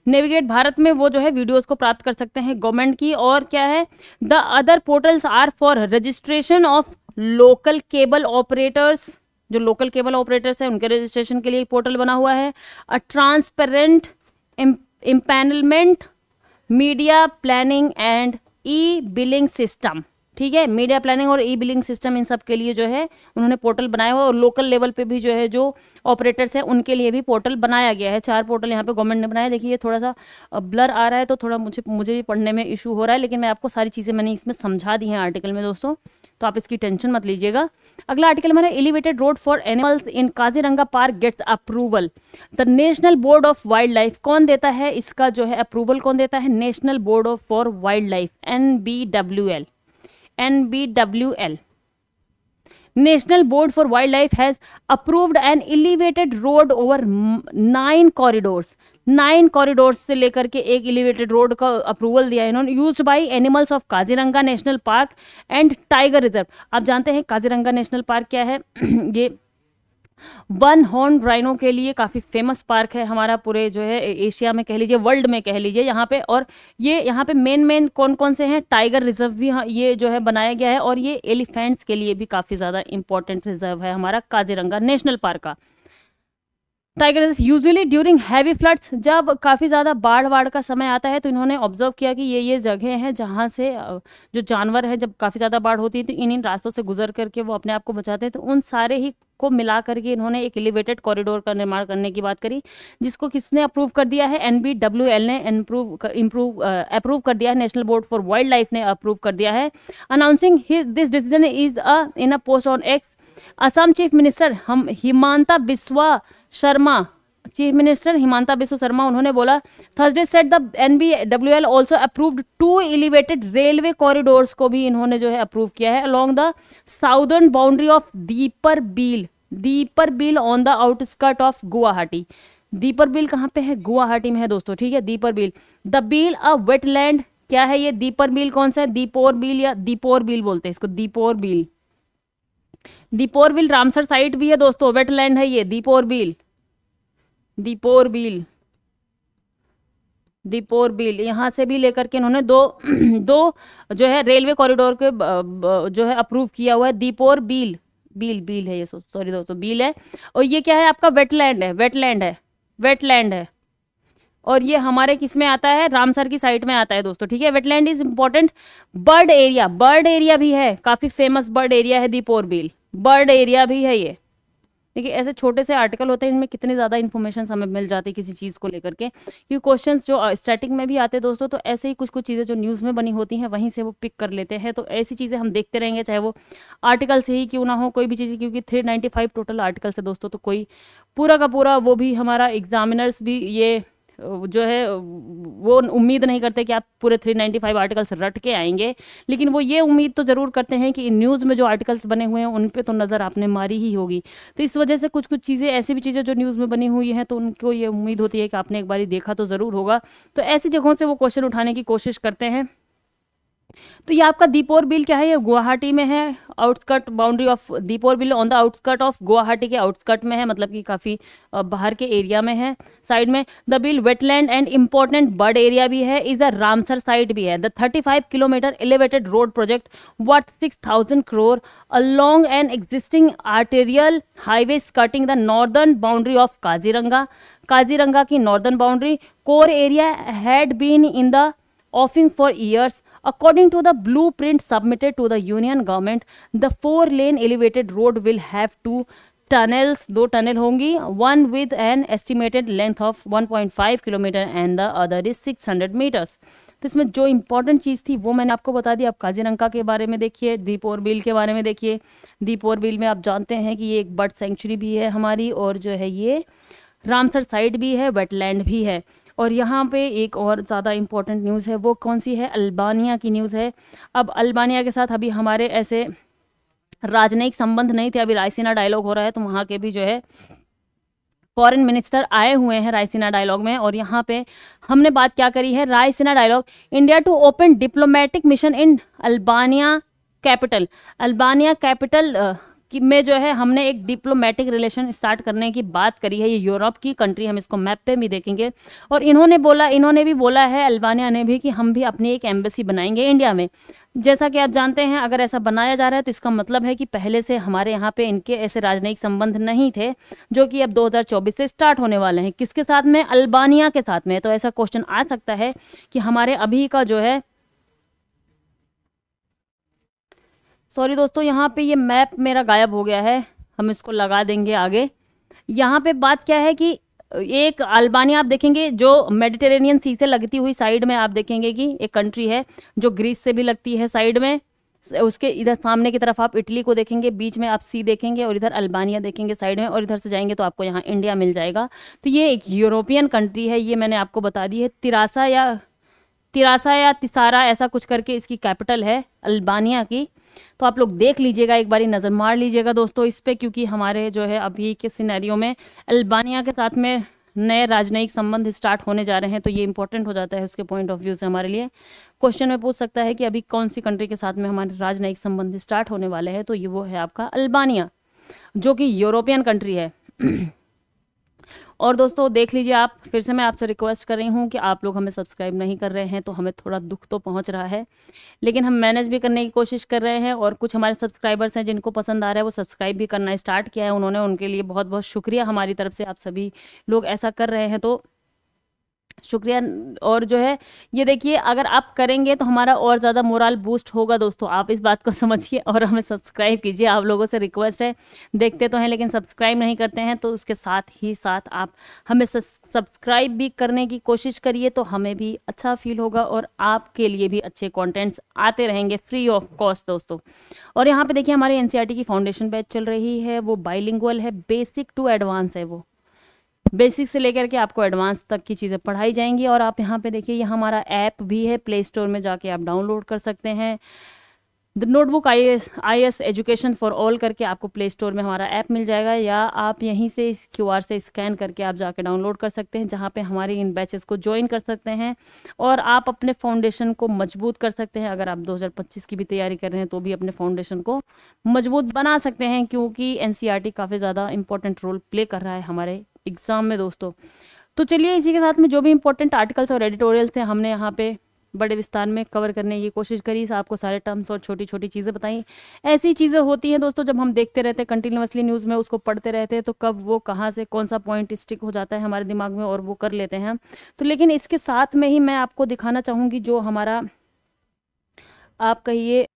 navigate Bharat में वो जो है वीडियोस को प्राप्त कर सकते हैं गवर्नमेंट की और क्या है the other portals are for registration of local cable operators जो लोकल केबल ऑपरेटर्स हैं उनके रजिस्ट्रेशन के लिए एक पोर्टल बना हुआ है a transparent empanelment media planning and e billing system ठीक है मीडिया प्लानिंग और ई बिलिंग सिस्टम इन सब के लिए जो है उन्होंने पोर्टल बनाया हुआ और लोकल लेवल पे भी जो है जो ऑपरेटर्स हैं उनके लिए भी पोर्टल बनाया गया है चार पोर्टल यहाँ पे गवर्नमेंट ने बनाया देखिए ये थोड़ा सा ब्लर आ रहा है तो थोड़ा मुझे मुझे भी पढ़ने में इशू हो रहा है लेकिन मैं आपको सारी चीज़ें मैंने इसमें समझा दी हैं आर्टिकल में दोस्तों तो आप इसकी टेंशन मत लीजिएगा अगला आर्टिकल हमारा elevated road for animals in Kaziranga park gets approval the National Board of wildlife कौन देता है इसका जो है अप्रूवल कौन देता है National Board of for wildlife N B W L N B W L National Board for wildlife has approved an elevated road over nine corridors nine corridor से लेकर के एक एलिवेटेड रोड का approval दिया इन्होंने use by animals of Kaziranga National Park and tiger reserve आप जानते हैं काजीरंगा नेशनल पार्क क्या है *clears throat* ये वन हॉर्न राइनो के लिए काफ़ी फेमस पार्क है हमारा पूरे जो है एशिया में कह लीजिए वर्ल्ड में कह लीजिए यहाँ पे और ये यहाँ पे मेन मेन कौन कौन से हैं टाइगर रिजर्व भी हाँ, ये जो है बनाया गया है और ये एलिफेंट्स के लिए भी काफ़ी ज़्यादा इंपॉर्टेंट रिजर्व है हमारा काजीरंगा नेशनल पार्क का tiger reserve usually during heavy floods जब काफ़ी ज़्यादा बाढ़ वाड़ का समय आता है तो इन्होंने ऑब्जर्व किया कि ये ये जगह हैं जहाँ से जो जानवर है जब काफ़ी ज़्यादा बाढ़ होती है तो इन इन रास्तों से गुजर करके वो अपने आप को बचाते हैं तो उन सारे ही को मिला करके इन्होंने एक एलिवेटेड कॉरिडोर का निर्माण करने की बात करी जिसको किसने अप्रूव कर दिया है एन बी डब्ल्यू एल ने इम्प्रूव इम्प्रूव अप्रूव कर दिया है National Board for wildlife ने अप्रूव कर दिया है announcing this decision is a in a post on X Assam chief minister हम हिमांता बिस्वा शर्मा चीफ मिनिस्टर हिमांता बिस्व शर्मा उन्होंने बोला Thursday said the N B W L also approved two elevated railway corridors को भी इन्होंने जो है अप्रूव किया है along the southern boundary of Deepor Beel Deepor Beel on the outskirt of Guwahati Deepor Beel कहाँ पे है गुवाहाटी में है दोस्तों ठीक है Deepor Beel the Beel a wetland क्या है ये दीपर बिल कौन सा है दीपोर बिल या दीपोर बिल बोलते हैं इसको दीपोर बिल दीपोरबिल रामसर साइट भी है दोस्तों वेटलैंड है ये दीपोरबिल दीपोरबिल दीपोरबिल यहाँ से भी लेकर के इन्होंने दो *clears throat* दो जो है रेलवे कॉरिडोर के जो है अप्रूव किया हुआ है दीपोर बिल बिल बिल है ये सॉरी दोस्तों बिल है और ये क्या है आपका वेटलैंड है वेटलैंड है वेटलैंड है और ये हमारे किस में आता है रामसर की साइट में आता है दोस्तों ठीक है wetland is important bird area bird area भी है काफ़ी फेमस बर्ड एरिया है दीपोर बिल बर्ड एरिया भी है ये देखिए ऐसे छोटे से आर्टिकल होते हैं इनमें कितनी ज़्यादा इन्फॉर्मेशन हमें मिल जाती है किसी चीज़ को लेकर के ये क्वेश्चंस जो स्टैटिक में भी आते हैं दोस्तों तो ऐसे ही कुछ कुछ चीज़ें जो न्यूज़ में बनी होती हैं वहीं से वो पिक कर लेते हैं तो ऐसी चीज़ें हम देखते रहेंगे चाहे वो आर्टिकल से ही क्यों ना हो कोई भी चीज़ क्योंकि थ्री टोटल आर्टिकल्स है दोस्तों तो कोई पूरा का पूरा वो भी हमारा एग्जामिनर्स भी ये जो है वो उम्मीद नहीं करते कि आप पूरे 395 आर्टिकल्स रट के आएंगे लेकिन वो ये उम्मीद तो ज़रूर करते हैं कि न्यूज़ में जो आर्टिकल्स बने हुए हैं उन पर तो नज़र आपने मारी ही होगी तो इस वजह से कुछ कुछ चीज़ें ऐसी भी चीज़ें जो न्यूज़ में बनी हुई हैं तो उनको ये उम्मीद होती है कि आपने एक बार देखा तो ज़रूर होगा तो ऐसी जगहों से वो क्वेश्चन उठाने की कोशिश करते हैं तो ये आपका दीपोर बिल क्या है ये गुवाहाटी में है outskirt boundary of Deepor Beel on the outskirt of Guwahati के आउटस्कट में है मतलब कि काफ़ी बाहर के एरिया में है साइड में the Beel wetland and important bird area भी है इज द रामसर साइट भी है the thirty five kilometre elevated road project worth six thousand crore along and existing arterial highway skirting the northern boundary of Kaziranga Kaziranga की northern boundary core area had been in the offing for years According to the blueprint submitted to the union government, the four lane elevated road will have two tunnels दो tunnel होंगी one with an estimated length of 1.5 kilometre and the other is 600 metres तो इसमें जो important चीज़ थी वो मैंने आपको बता दी आप काजीरंगा के बारे में देखिए दीप और बिल के बारे में देखिए और बिल में आप जानते हैं कि ये एक बर्ड सेंचुरी भी है हमारी और जो है ये रामसर साइड भी है वेटलैंड भी है और यहाँ पे एक और ज़्यादा इम्पोर्टेंट न्यूज़ है वो कौन सी है अल्बानिया की न्यूज़ है अब अल्बानिया के साथ अभी हमारे ऐसे राजनयिक संबंध नहीं थे अभी रायसीना डायलॉग हो रहा है तो वहाँ के भी जो है फॉरेन मिनिस्टर आए हुए हैं रायसीना डायलॉग में और यहाँ पे हमने बात क्या करी है Raisina Dialogue India to open diplomatic mission in Albania capital Albania capital कि में जो है हमने एक डिप्लोमेटिक रिलेशन स्टार्ट करने की बात करी है ये यूरोप की कंट्री हम इसको मैप पे भी देखेंगे और इन्होंने बोला इन्होंने भी बोला है अल्बानिया ने भी कि हम भी अपनी एक एम्बेसी बनाएंगे इंडिया में जैसा कि आप जानते हैं अगर ऐसा बनाया जा रहा है तो इसका मतलब है कि पहले से हमारे यहाँ पे इनके ऐसे राजनयिक संबंध नहीं थे जो कि अब 2024 से स्टार्ट होने वाले हैं किसके साथ में अल्बानिया के साथ में तो ऐसा क्वेश्चन आ सकता है कि हमारे अभी का जो है सॉरी दोस्तों यहाँ पे ये मैप मेरा गायब हो गया है हम इसको लगा देंगे आगे यहाँ पे बात क्या है कि एक अल्बानिया आप देखेंगे जो मेडिटेरेनियन सी से लगती हुई साइड में आप देखेंगे कि एक कंट्री है जो ग्रीस से भी लगती है साइड में उसके इधर सामने की तरफ आप इटली को देखेंगे बीच में आप सी देखेंगे और इधर अल्बानिया देखेंगे साइड में और इधर से जाएंगे तो आपको यहाँ इंडिया मिल जाएगा तो ये एक यूरोपियन कंट्री है ये मैंने आपको बता दी है तिरासा या तिरासा या तिसारा ऐसा कुछ करके इसकी कैपिटल है अल्बानिया की तो आप लोग देख लीजिएगा एक बारी नज़र मार लीजिएगा दोस्तों इस पर क्योंकि हमारे जो है अभी के सिनेरियो में अल्बानिया के साथ में नए राजनयिक संबंध स्टार्ट होने जा रहे हैं तो ये इंपॉर्टेंट हो जाता है उसके पॉइंट ऑफ व्यू से हमारे लिए क्वेश्चन में पूछ सकता है कि अभी कौन सी कंट्री के साथ में हमारे राजनयिक संबंध स्टार्ट होने वाले हैं तो ये वो है आपका अल्बानिया जो कि यूरोपियन कंट्री है *clears throat* और दोस्तों देख लीजिए आप फिर से मैं आपसे रिक्वेस्ट कर रही हूँ कि आप लोग हमें सब्सक्राइब नहीं कर रहे हैं तो हमें थोड़ा दुख तो पहुँच रहा है लेकिन हम मैनेज भी करने की कोशिश कर रहे हैं और कुछ हमारे सब्सक्राइबर्स हैं जिनको पसंद आ रहा है वो सब्सक्राइब भी करना स्टार्ट किया है उन्होंने उनके लिए बहुत बहुत शुक्रिया हमारी तरफ से आप सभी लोग ऐसा कर रहे हैं तो शुक्रिया और जो है ये देखिए अगर आप करेंगे तो हमारा और ज़्यादा मोरल बूस्ट होगा दोस्तों आप इस बात को समझिए और हमें सब्सक्राइब कीजिए आप लोगों से रिक्वेस्ट है देखते तो हैं लेकिन सब्सक्राइब नहीं करते हैं तो उसके साथ ही साथ आप हमें सब्सक्राइब भी करने की कोशिश करिए तो हमें भी अच्छा फील होगा और आपके लिए भी अच्छे कॉन्टेंट्स आते रहेंगे फ्री ऑफ कॉस्ट दोस्तों और यहाँ पर देखिए हमारे एन e की फाउंडेशन बैच चल रही है वो बाइलिंगल है बेसिक टू एडवांस है वो बेसिक से लेकर के आपको एडवांस तक की चीज़ें पढ़ाई जाएंगी और आप यहाँ पे देखिए ये हमारा ऐप भी है प्ले स्टोर में जाके आप डाउनलोड कर सकते हैं the notebook I S I S education for all करके आपको प्ले स्टोर में हमारा ऐप मिल जाएगा या आप यहीं से इस क्यू आर से स्कैन करके आप जाके डाउनलोड कर सकते हैं जहाँ पे हमारे इन बैचेस को ज्वाइन कर सकते हैं और आप अपने फाउंडेशन को मजबूत कर सकते हैं अगर आप 2025 की भी तैयारी कर रहे हैं तो भी अपने फाउंडेशन को मजबूत बना सकते हैं क्योंकि एन काफ़ी ज़्यादा इंपॉर्टेंट रोल प्ले कर रहा है हमारे एग्ज़ाम में दोस्तों तो चलिए इसी के साथ में जो भी इंपॉर्टेंट आर्टिकल्स और एडिटोरियल्स थे हमने यहाँ पर बड़े विस्तार में कवर करने की कोशिश करी आपको सारे टर्म्स और छोटी छोटी चीज़ें बताई ऐसी चीज़ें होती हैं दोस्तों जब हम देखते रहते हैं कंटिन्यूसली न्यूज़ में उसको पढ़ते रहते हैं तो कब वो कहाँ से कौन सा पॉइंट स्टिक हो जाता है हमारे दिमाग में और वो कर लेते हैं तो लेकिन इसके साथ में ही मैं आपको दिखाना चाहूँगी जो हमारा आप कहिए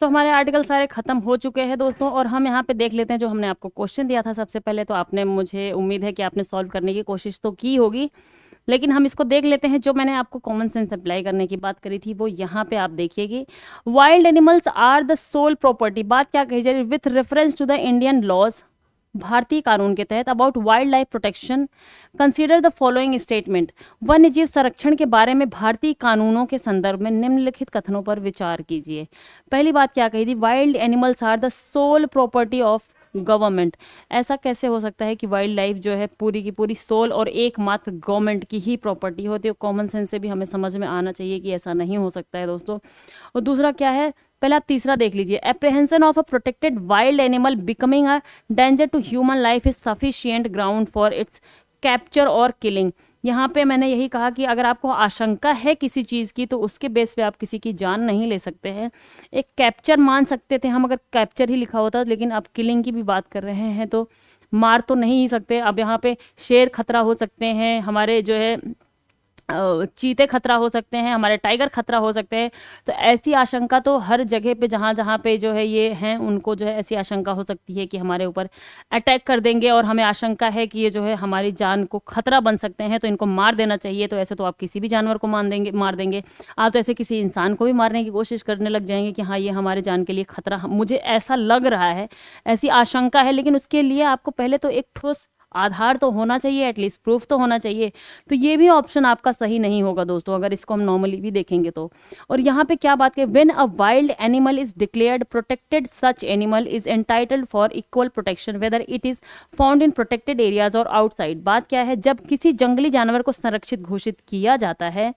तो हमारे आर्टिकल सारे खत्म हो चुके हैं दोस्तों और हम यहाँ पे देख लेते हैं जो हमने आपको क्वेश्चन दिया था सबसे पहले तो आपने मुझे उम्मीद है कि आपने सॉल्व करने की कोशिश तो की होगी लेकिन हम इसको देख लेते हैं जो मैंने आपको कॉमन सेंस अप्लाई करने की बात करी थी वो यहाँ पे आप देखिएगी wild animals are the sole property बात क्या कही जा रही है with reference to the Indian laws भारतीय कानून के तहत about wildlife protection consider the following statement वन्य जीव संरक्षण के बारे में भारतीय कानूनों के संदर्भ में निम्नलिखित कथनों पर विचार कीजिए पहली बात क्या कही थी wild animals are the sole property of government ऐसा कैसे हो सकता है कि वाइल्ड लाइफ जो है पूरी की पूरी सोल और एकमात्र गवर्नमेंट की ही प्रॉपर्टी होती है कॉमन सेंस से भी हमें समझ में आना चाहिए कि ऐसा नहीं हो सकता है दोस्तों और दूसरा क्या है पहले आप तीसरा देख लीजिए apprehension of a protected wild animal becoming a danger to human life is sufficient ground for its capture और किलिंग यहाँ पे मैंने यही कहा कि अगर आपको आशंका है किसी चीज़ की तो उसके बेस पे आप किसी की जान नहीं ले सकते हैं एक कैप्चर मान सकते थे हम अगर कैप्चर ही लिखा होता लेकिन आप किलिंग की भी बात कर रहे हैं तो मार तो नहीं सकते अब यहाँ पे शेर खतरा हो सकते हैं हमारे जो है चीते खतरा हो सकते हैं हमारे टाइगर खतरा हो सकते हैं तो ऐसी आशंका तो हर जगह पे जहाँ जहाँ पे जो है ये हैं उनको जो है ऐसी आशंका हो सकती है कि हमारे ऊपर अटैक कर देंगे और हमें आशंका है कि ये जो है हमारी जान को खतरा बन सकते हैं तो इनको मार देना चाहिए तो ऐसे तो आप किसी भी जानवर को मान देंगे मार देंगे आप तो ऐसे किसी इंसान को भी मारने की कोशिश करने लग जाएंगे कि हाँ ये हमारे जान के लिए खतरा मुझे ऐसा लग रहा है ऐसी आशंका है लेकिन उसके लिए आपको पहले तो एक ठोस आधार तो होना चाहिए एटलीस्ट प्रूफ तो होना चाहिए तो ये भी ऑप्शन आपका सही नहीं होगा दोस्तों अगर इसको हम नॉर्मली भी देखेंगे तो और यहाँ पे क्या बात करें when a wild animal is declared protected such animal is entitled for equal protection whether it is found in protected areas और आउटसाइड बात क्या है जब किसी जंगली जानवर को संरक्षित घोषित किया जाता है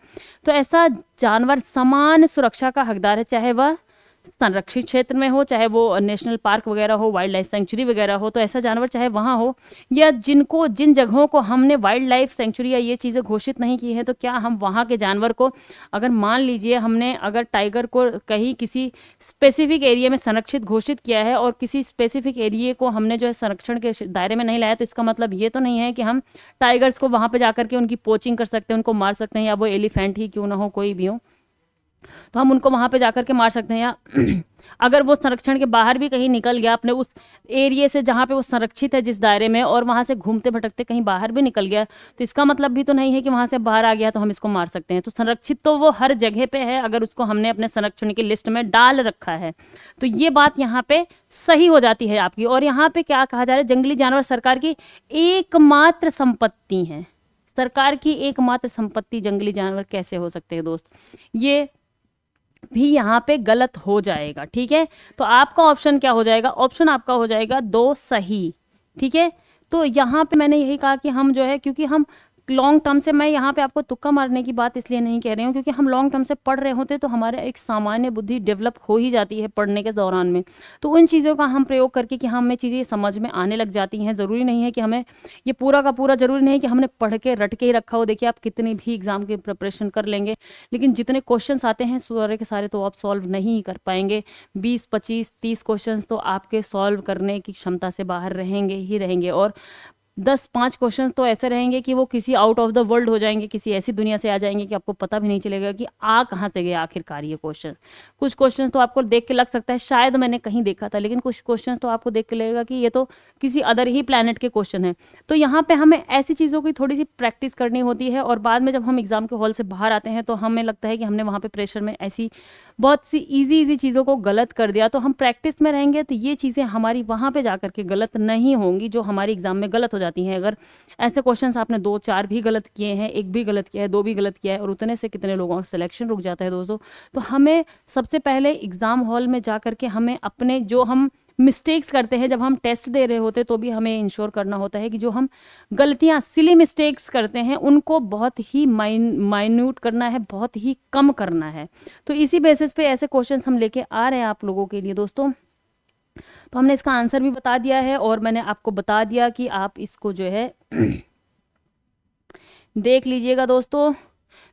तो ऐसा जानवर समान सुरक्षा का हकदार है चाहे वह संरक्षित क्षेत्र में हो चाहे वो नेशनल पार्क वगैरह हो वाइल्ड लाइफ सेंचुरी वगैरह हो तो ऐसा जानवर चाहे वहाँ हो या जिनको जिन जगहों को हमने वाइल्ड लाइफ सेंचुरी या ये चीज़ें घोषित नहीं की हैं तो क्या हम वहाँ के जानवर को अगर मान लीजिए हमने अगर टाइगर को कहीं किसी स्पेसिफिक एरिया में संरक्षित घोषित किया है और किसी स्पेसिफिक एरिए को हमने जो है संरक्षण के दायरे में नहीं लाया तो इसका मतलब ये तो नहीं है कि हम टाइगर्स को वहाँ पर जा के उनकी पोचिंग कर सकते हैं उनको मार सकते हैं या वो एलिफेंट ही क्यों ना हो कोई भी हो तो हम उनको वहाँ पे जाकर के मार सकते हैं या *clears throat* अगर वो संरक्षण के बाहर भी कहीं निकल गया अपने उस एरिए से जहाँ पे वो संरक्षित है जिस दायरे में और वहाँ से घूमते भटकते कहीं बाहर भी निकल गया तो इसका मतलब भी तो नहीं है कि वहाँ से बाहर आ गया तो हम इसको मार सकते हैं तो संरक्षित तो वो हर जगह पे है अगर उसको हमने अपने संरक्षण की लिस्ट में डाल रखा है तो ये बात यहाँ पे सही हो जाती है आपकी और यहाँ पे क्या कहा जा रहा है जंगली जानवर सरकार की एकमात्र संपत्ति है सरकार की एकमात्र संपत्ति जंगली जानवर कैसे हो सकते हैं दोस्त ये भी यहाँ पे गलत हो जाएगा ठीक है तो आपका ऑप्शन क्या हो जाएगा ऑप्शन आपका हो जाएगा दो सही ठीक है तो यहाँ पे मैंने यही कहा कि हम जो है क्योंकि हम लॉन्ग टर्म से मैं यहाँ पे आपको तुक्का मारने की बात इसलिए नहीं कह रही हूँ क्योंकि हम लॉन्ग टर्म से पढ़ रहे होते तो हमारे एक सामान्य बुद्धि डेवलप हो ही जाती है पढ़ने के दौरान में तो उन चीज़ों का हम प्रयोग करके कि हाँ, हमें चीज़ें समझ में आने लग जाती हैं ज़रूरी नहीं है कि हमें ये पूरा का पूरा ज़रूरी नहीं है कि हमने पढ़ के रट के ही रखा हो देखिए आप कितनी भी एग्ज़ाम की प्रिपरेशन कर लेंगे लेकिन जितने क्वेश्चन आते हैं सारे के सारे तो आप सॉल्व नहीं कर पाएंगे बीस पच्चीस तीस क्वेश्चन तो आपके सॉल्व करने की क्षमता से बाहर रहेंगे ही रहेंगे और दस पांच क्वेश्चन तो ऐसे रहेंगे कि वो किसी आउट ऑफ द वर्ल्ड हो जाएंगे किसी ऐसी दुनिया से आ जाएंगे कि आपको पता भी नहीं चलेगा कि आ कहाँ से गया आखिरकार ये क्वेश्चन कुछ क्वेश्चन तो आपको देख के लग सकता है शायद मैंने कहीं देखा था लेकिन कुछ क्वेश्चन तो आपको देख के लगेगा कि ये तो किसी अदर ही प्लानट के क्वेश्चन है तो यहाँ पर हमें ऐसी चीज़ों की थोड़ी सी प्रैक्टिस करनी होती है और बाद में जब हम एग्ज़ाम के हॉल से बाहर आते हैं तो हमें लगता है कि हमने वहाँ पर प्रेशर में ऐसी बहुत सी ईजी ईजी चीज़ों को गलत कर दिया तो हम प्रैक्टिस में रहेंगे तो ये चीज़ें हमारी वहाँ पर जा के गलत नहीं होंगी जो हमारे एग्ज़ाम में गलत हो जाती जाती हैं अगर ऐसे क्वेश्चन आपने दो चार भी गलत किए हैं एक भी गलत किया है दो भी गलत किया है और उतने से कितने लोगों का सिलेक्शन रुक जाता है दोस्तों तो हमें सबसे पहले एग्ज़ाम हॉल में जा करके हमें अपने जो हम मिस्टेक्स करते हैं जब हम टेस्ट दे रहे होते हैं तो भी हमें इंश्योर करना होता है कि जो हम गलतियां सिली मिस्टेक्स करते हैं उनको बहुत ही माइन माइन्यूट करना है बहुत ही कम करना है तो इसी बेसिस पे ऐसे क्वेश्चंस हम लेके आ रहे हैं आप लोगों के लिए दोस्तों तो हमने इसका आंसर भी बता दिया है और मैंने आपको बता दिया कि आप इसको जो है *clears throat* देख लीजिएगा दोस्तों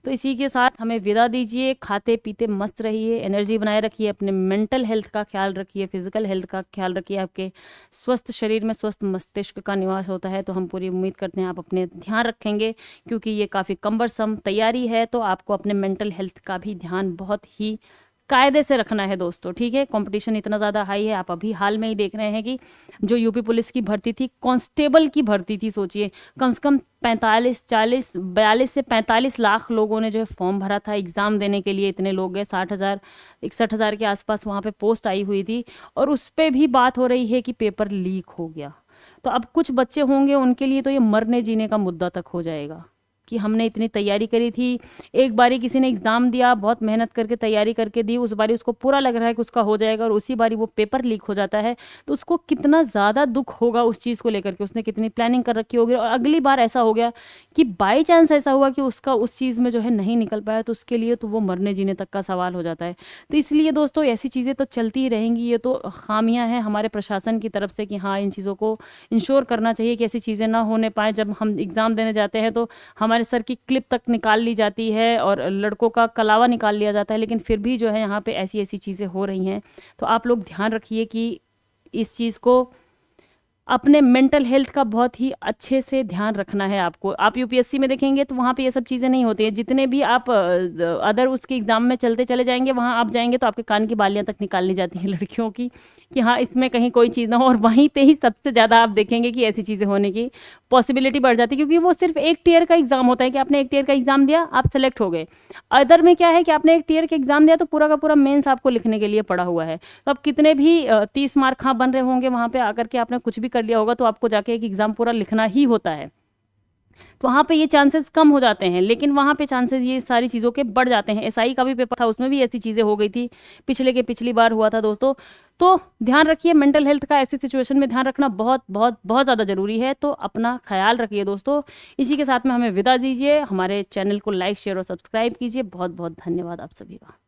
तो इसी के साथ हमें विदा दीजिए खाते पीते मस्त रहिए एनर्जी बनाए रखिए अपने मेंटल हेल्थ का ख्याल रखिए फिजिकल हेल्थ का ख्याल रखिए आपके स्वस्थ शरीर में स्वस्थ मस्तिष्क का निवास होता है तो हम पूरी उम्मीद करते हैं आप अपने ध्यान रखेंगे क्योंकि ये काफ़ी कम्बरसम तैयारी है तो आपको अपने मेंटल हेल्थ का भी ध्यान बहुत ही कायदे से रखना है दोस्तों ठीक है कंपटीशन इतना ज़्यादा हाई है आप अभी हाल में ही देख रहे हैं कि जो यूपी पुलिस की भर्ती थी कांस्टेबल की भर्ती थी सोचिए कम से कम पैंतालीस चालीस बयालीस से पैंतालीस लाख लोगों ने जो है फॉर्म भरा था एग्ज़ाम देने के लिए इतने लोग गए साठ हज़ार इकसठ हज़ार के आसपास वहाँ पे पोस्ट आई हुई थी और उस पर भी बात हो रही है कि पेपर लीक हो गया तो अब कुछ बच्चे होंगे उनके लिए तो ये मरने जीने का मुद्दा तक हो जाएगा कि हमने इतनी तैयारी करी थी एक बारी किसी ने एग्ज़ाम दिया बहुत मेहनत करके तैयारी करके दी उस बारी उसको पूरा लग रहा है कि उसका हो जाएगा और उसी बारी वो पेपर लीक हो जाता है तो उसको कितना ज़्यादा दुख होगा उस चीज़ को लेकर के उसने कितनी प्लानिंग कर रखी होगी और अगली बार ऐसा हो गया कि बाई चांस ऐसा हुआ कि उसका उस चीज़ में जो है नहीं निकल पाया तो उसके लिए तो वो मरने जीने तक का सवाल हो जाता है तो इसलिए दोस्तों ऐसी चीज़ें तो चलती ही रहेंगी ये तो ख़ामियाँ हैं हमारे प्रशासन की तरफ से कि हाँ इन चीज़ों को इंश्योर करना चाहिए कि ऐसी चीज़ें ना होने पाए जब हम एग्ज़ाम देने जाते हैं तो हमारे हमारे सर की क्लिप तक निकाल ली जाती है और लड़कों का कलावा निकाल लिया जाता है लेकिन फिर भी जो है यहाँ पे ऐसी ऐसी चीज़ें हो रही हैं तो आप लोग ध्यान रखिए कि इस चीज़ को अपने मेंटल हेल्थ का बहुत ही अच्छे से ध्यान रखना है आपको आप यूपीएससी में देखेंगे तो वहाँ पे ये सब चीज़ें नहीं होती हैं जितने भी आप अदर उसके एग्ज़ाम में चलते चले जाएंगे वहाँ आप जाएंगे तो आपके कान की बालियाँ तक निकालनी जाती हैं *laughs* लड़कियों की कि हाँ इसमें कहीं कोई चीज़ ना हो और वहीं पर ही सबसे ज़्यादा आप देखेंगे कि ऐसी चीज़ें होने की पॉसिबिलिटी बढ़ जाती है क्योंकि वो सिर्फ एक टीयर का एग्ज़ाम होता है कि आपने एक टीयर का एग्ज़ाम दिया आप सेलेक्ट हो गए अदर में क्या है कि आपने एक टीयर का एग्ज़ाम दिया तो पूरा का पूरा मेन्स आपको लिखने के लिए पड़ा हुआ है तो आप कितने भी तीस मार्क हाँ बन रहे होंगे वहाँ पर आकर के आपने कुछ भी कर लिया होगा तो आपको जाके एक एग्ज़ाम पूरा लिखना ही होता है तो वहाँ पे ये चांसेस कम हो जाते हैं लेकिन वहाँ पे चांसेस ये सारी चीज़ों के बढ़ जाते हैं एसआई का भी पेपर था उसमें भी ऐसी चीज़ें हो गई थी पिछले के पिछली बार हुआ था दोस्तों तो ध्यान रखिए मेंटल हेल्थ का ऐसी सिचुएशन में ध्यान रखना बहुत बहुत बहुत ज़्यादा ज़रूरी है तो अपना ख्याल रखिए दोस्तों इसी के साथ में हमें विदा दीजिए हमारे चैनल को लाइक शेयर और सब्सक्राइब कीजिए बहुत बहुत धन्यवाद आप सभी का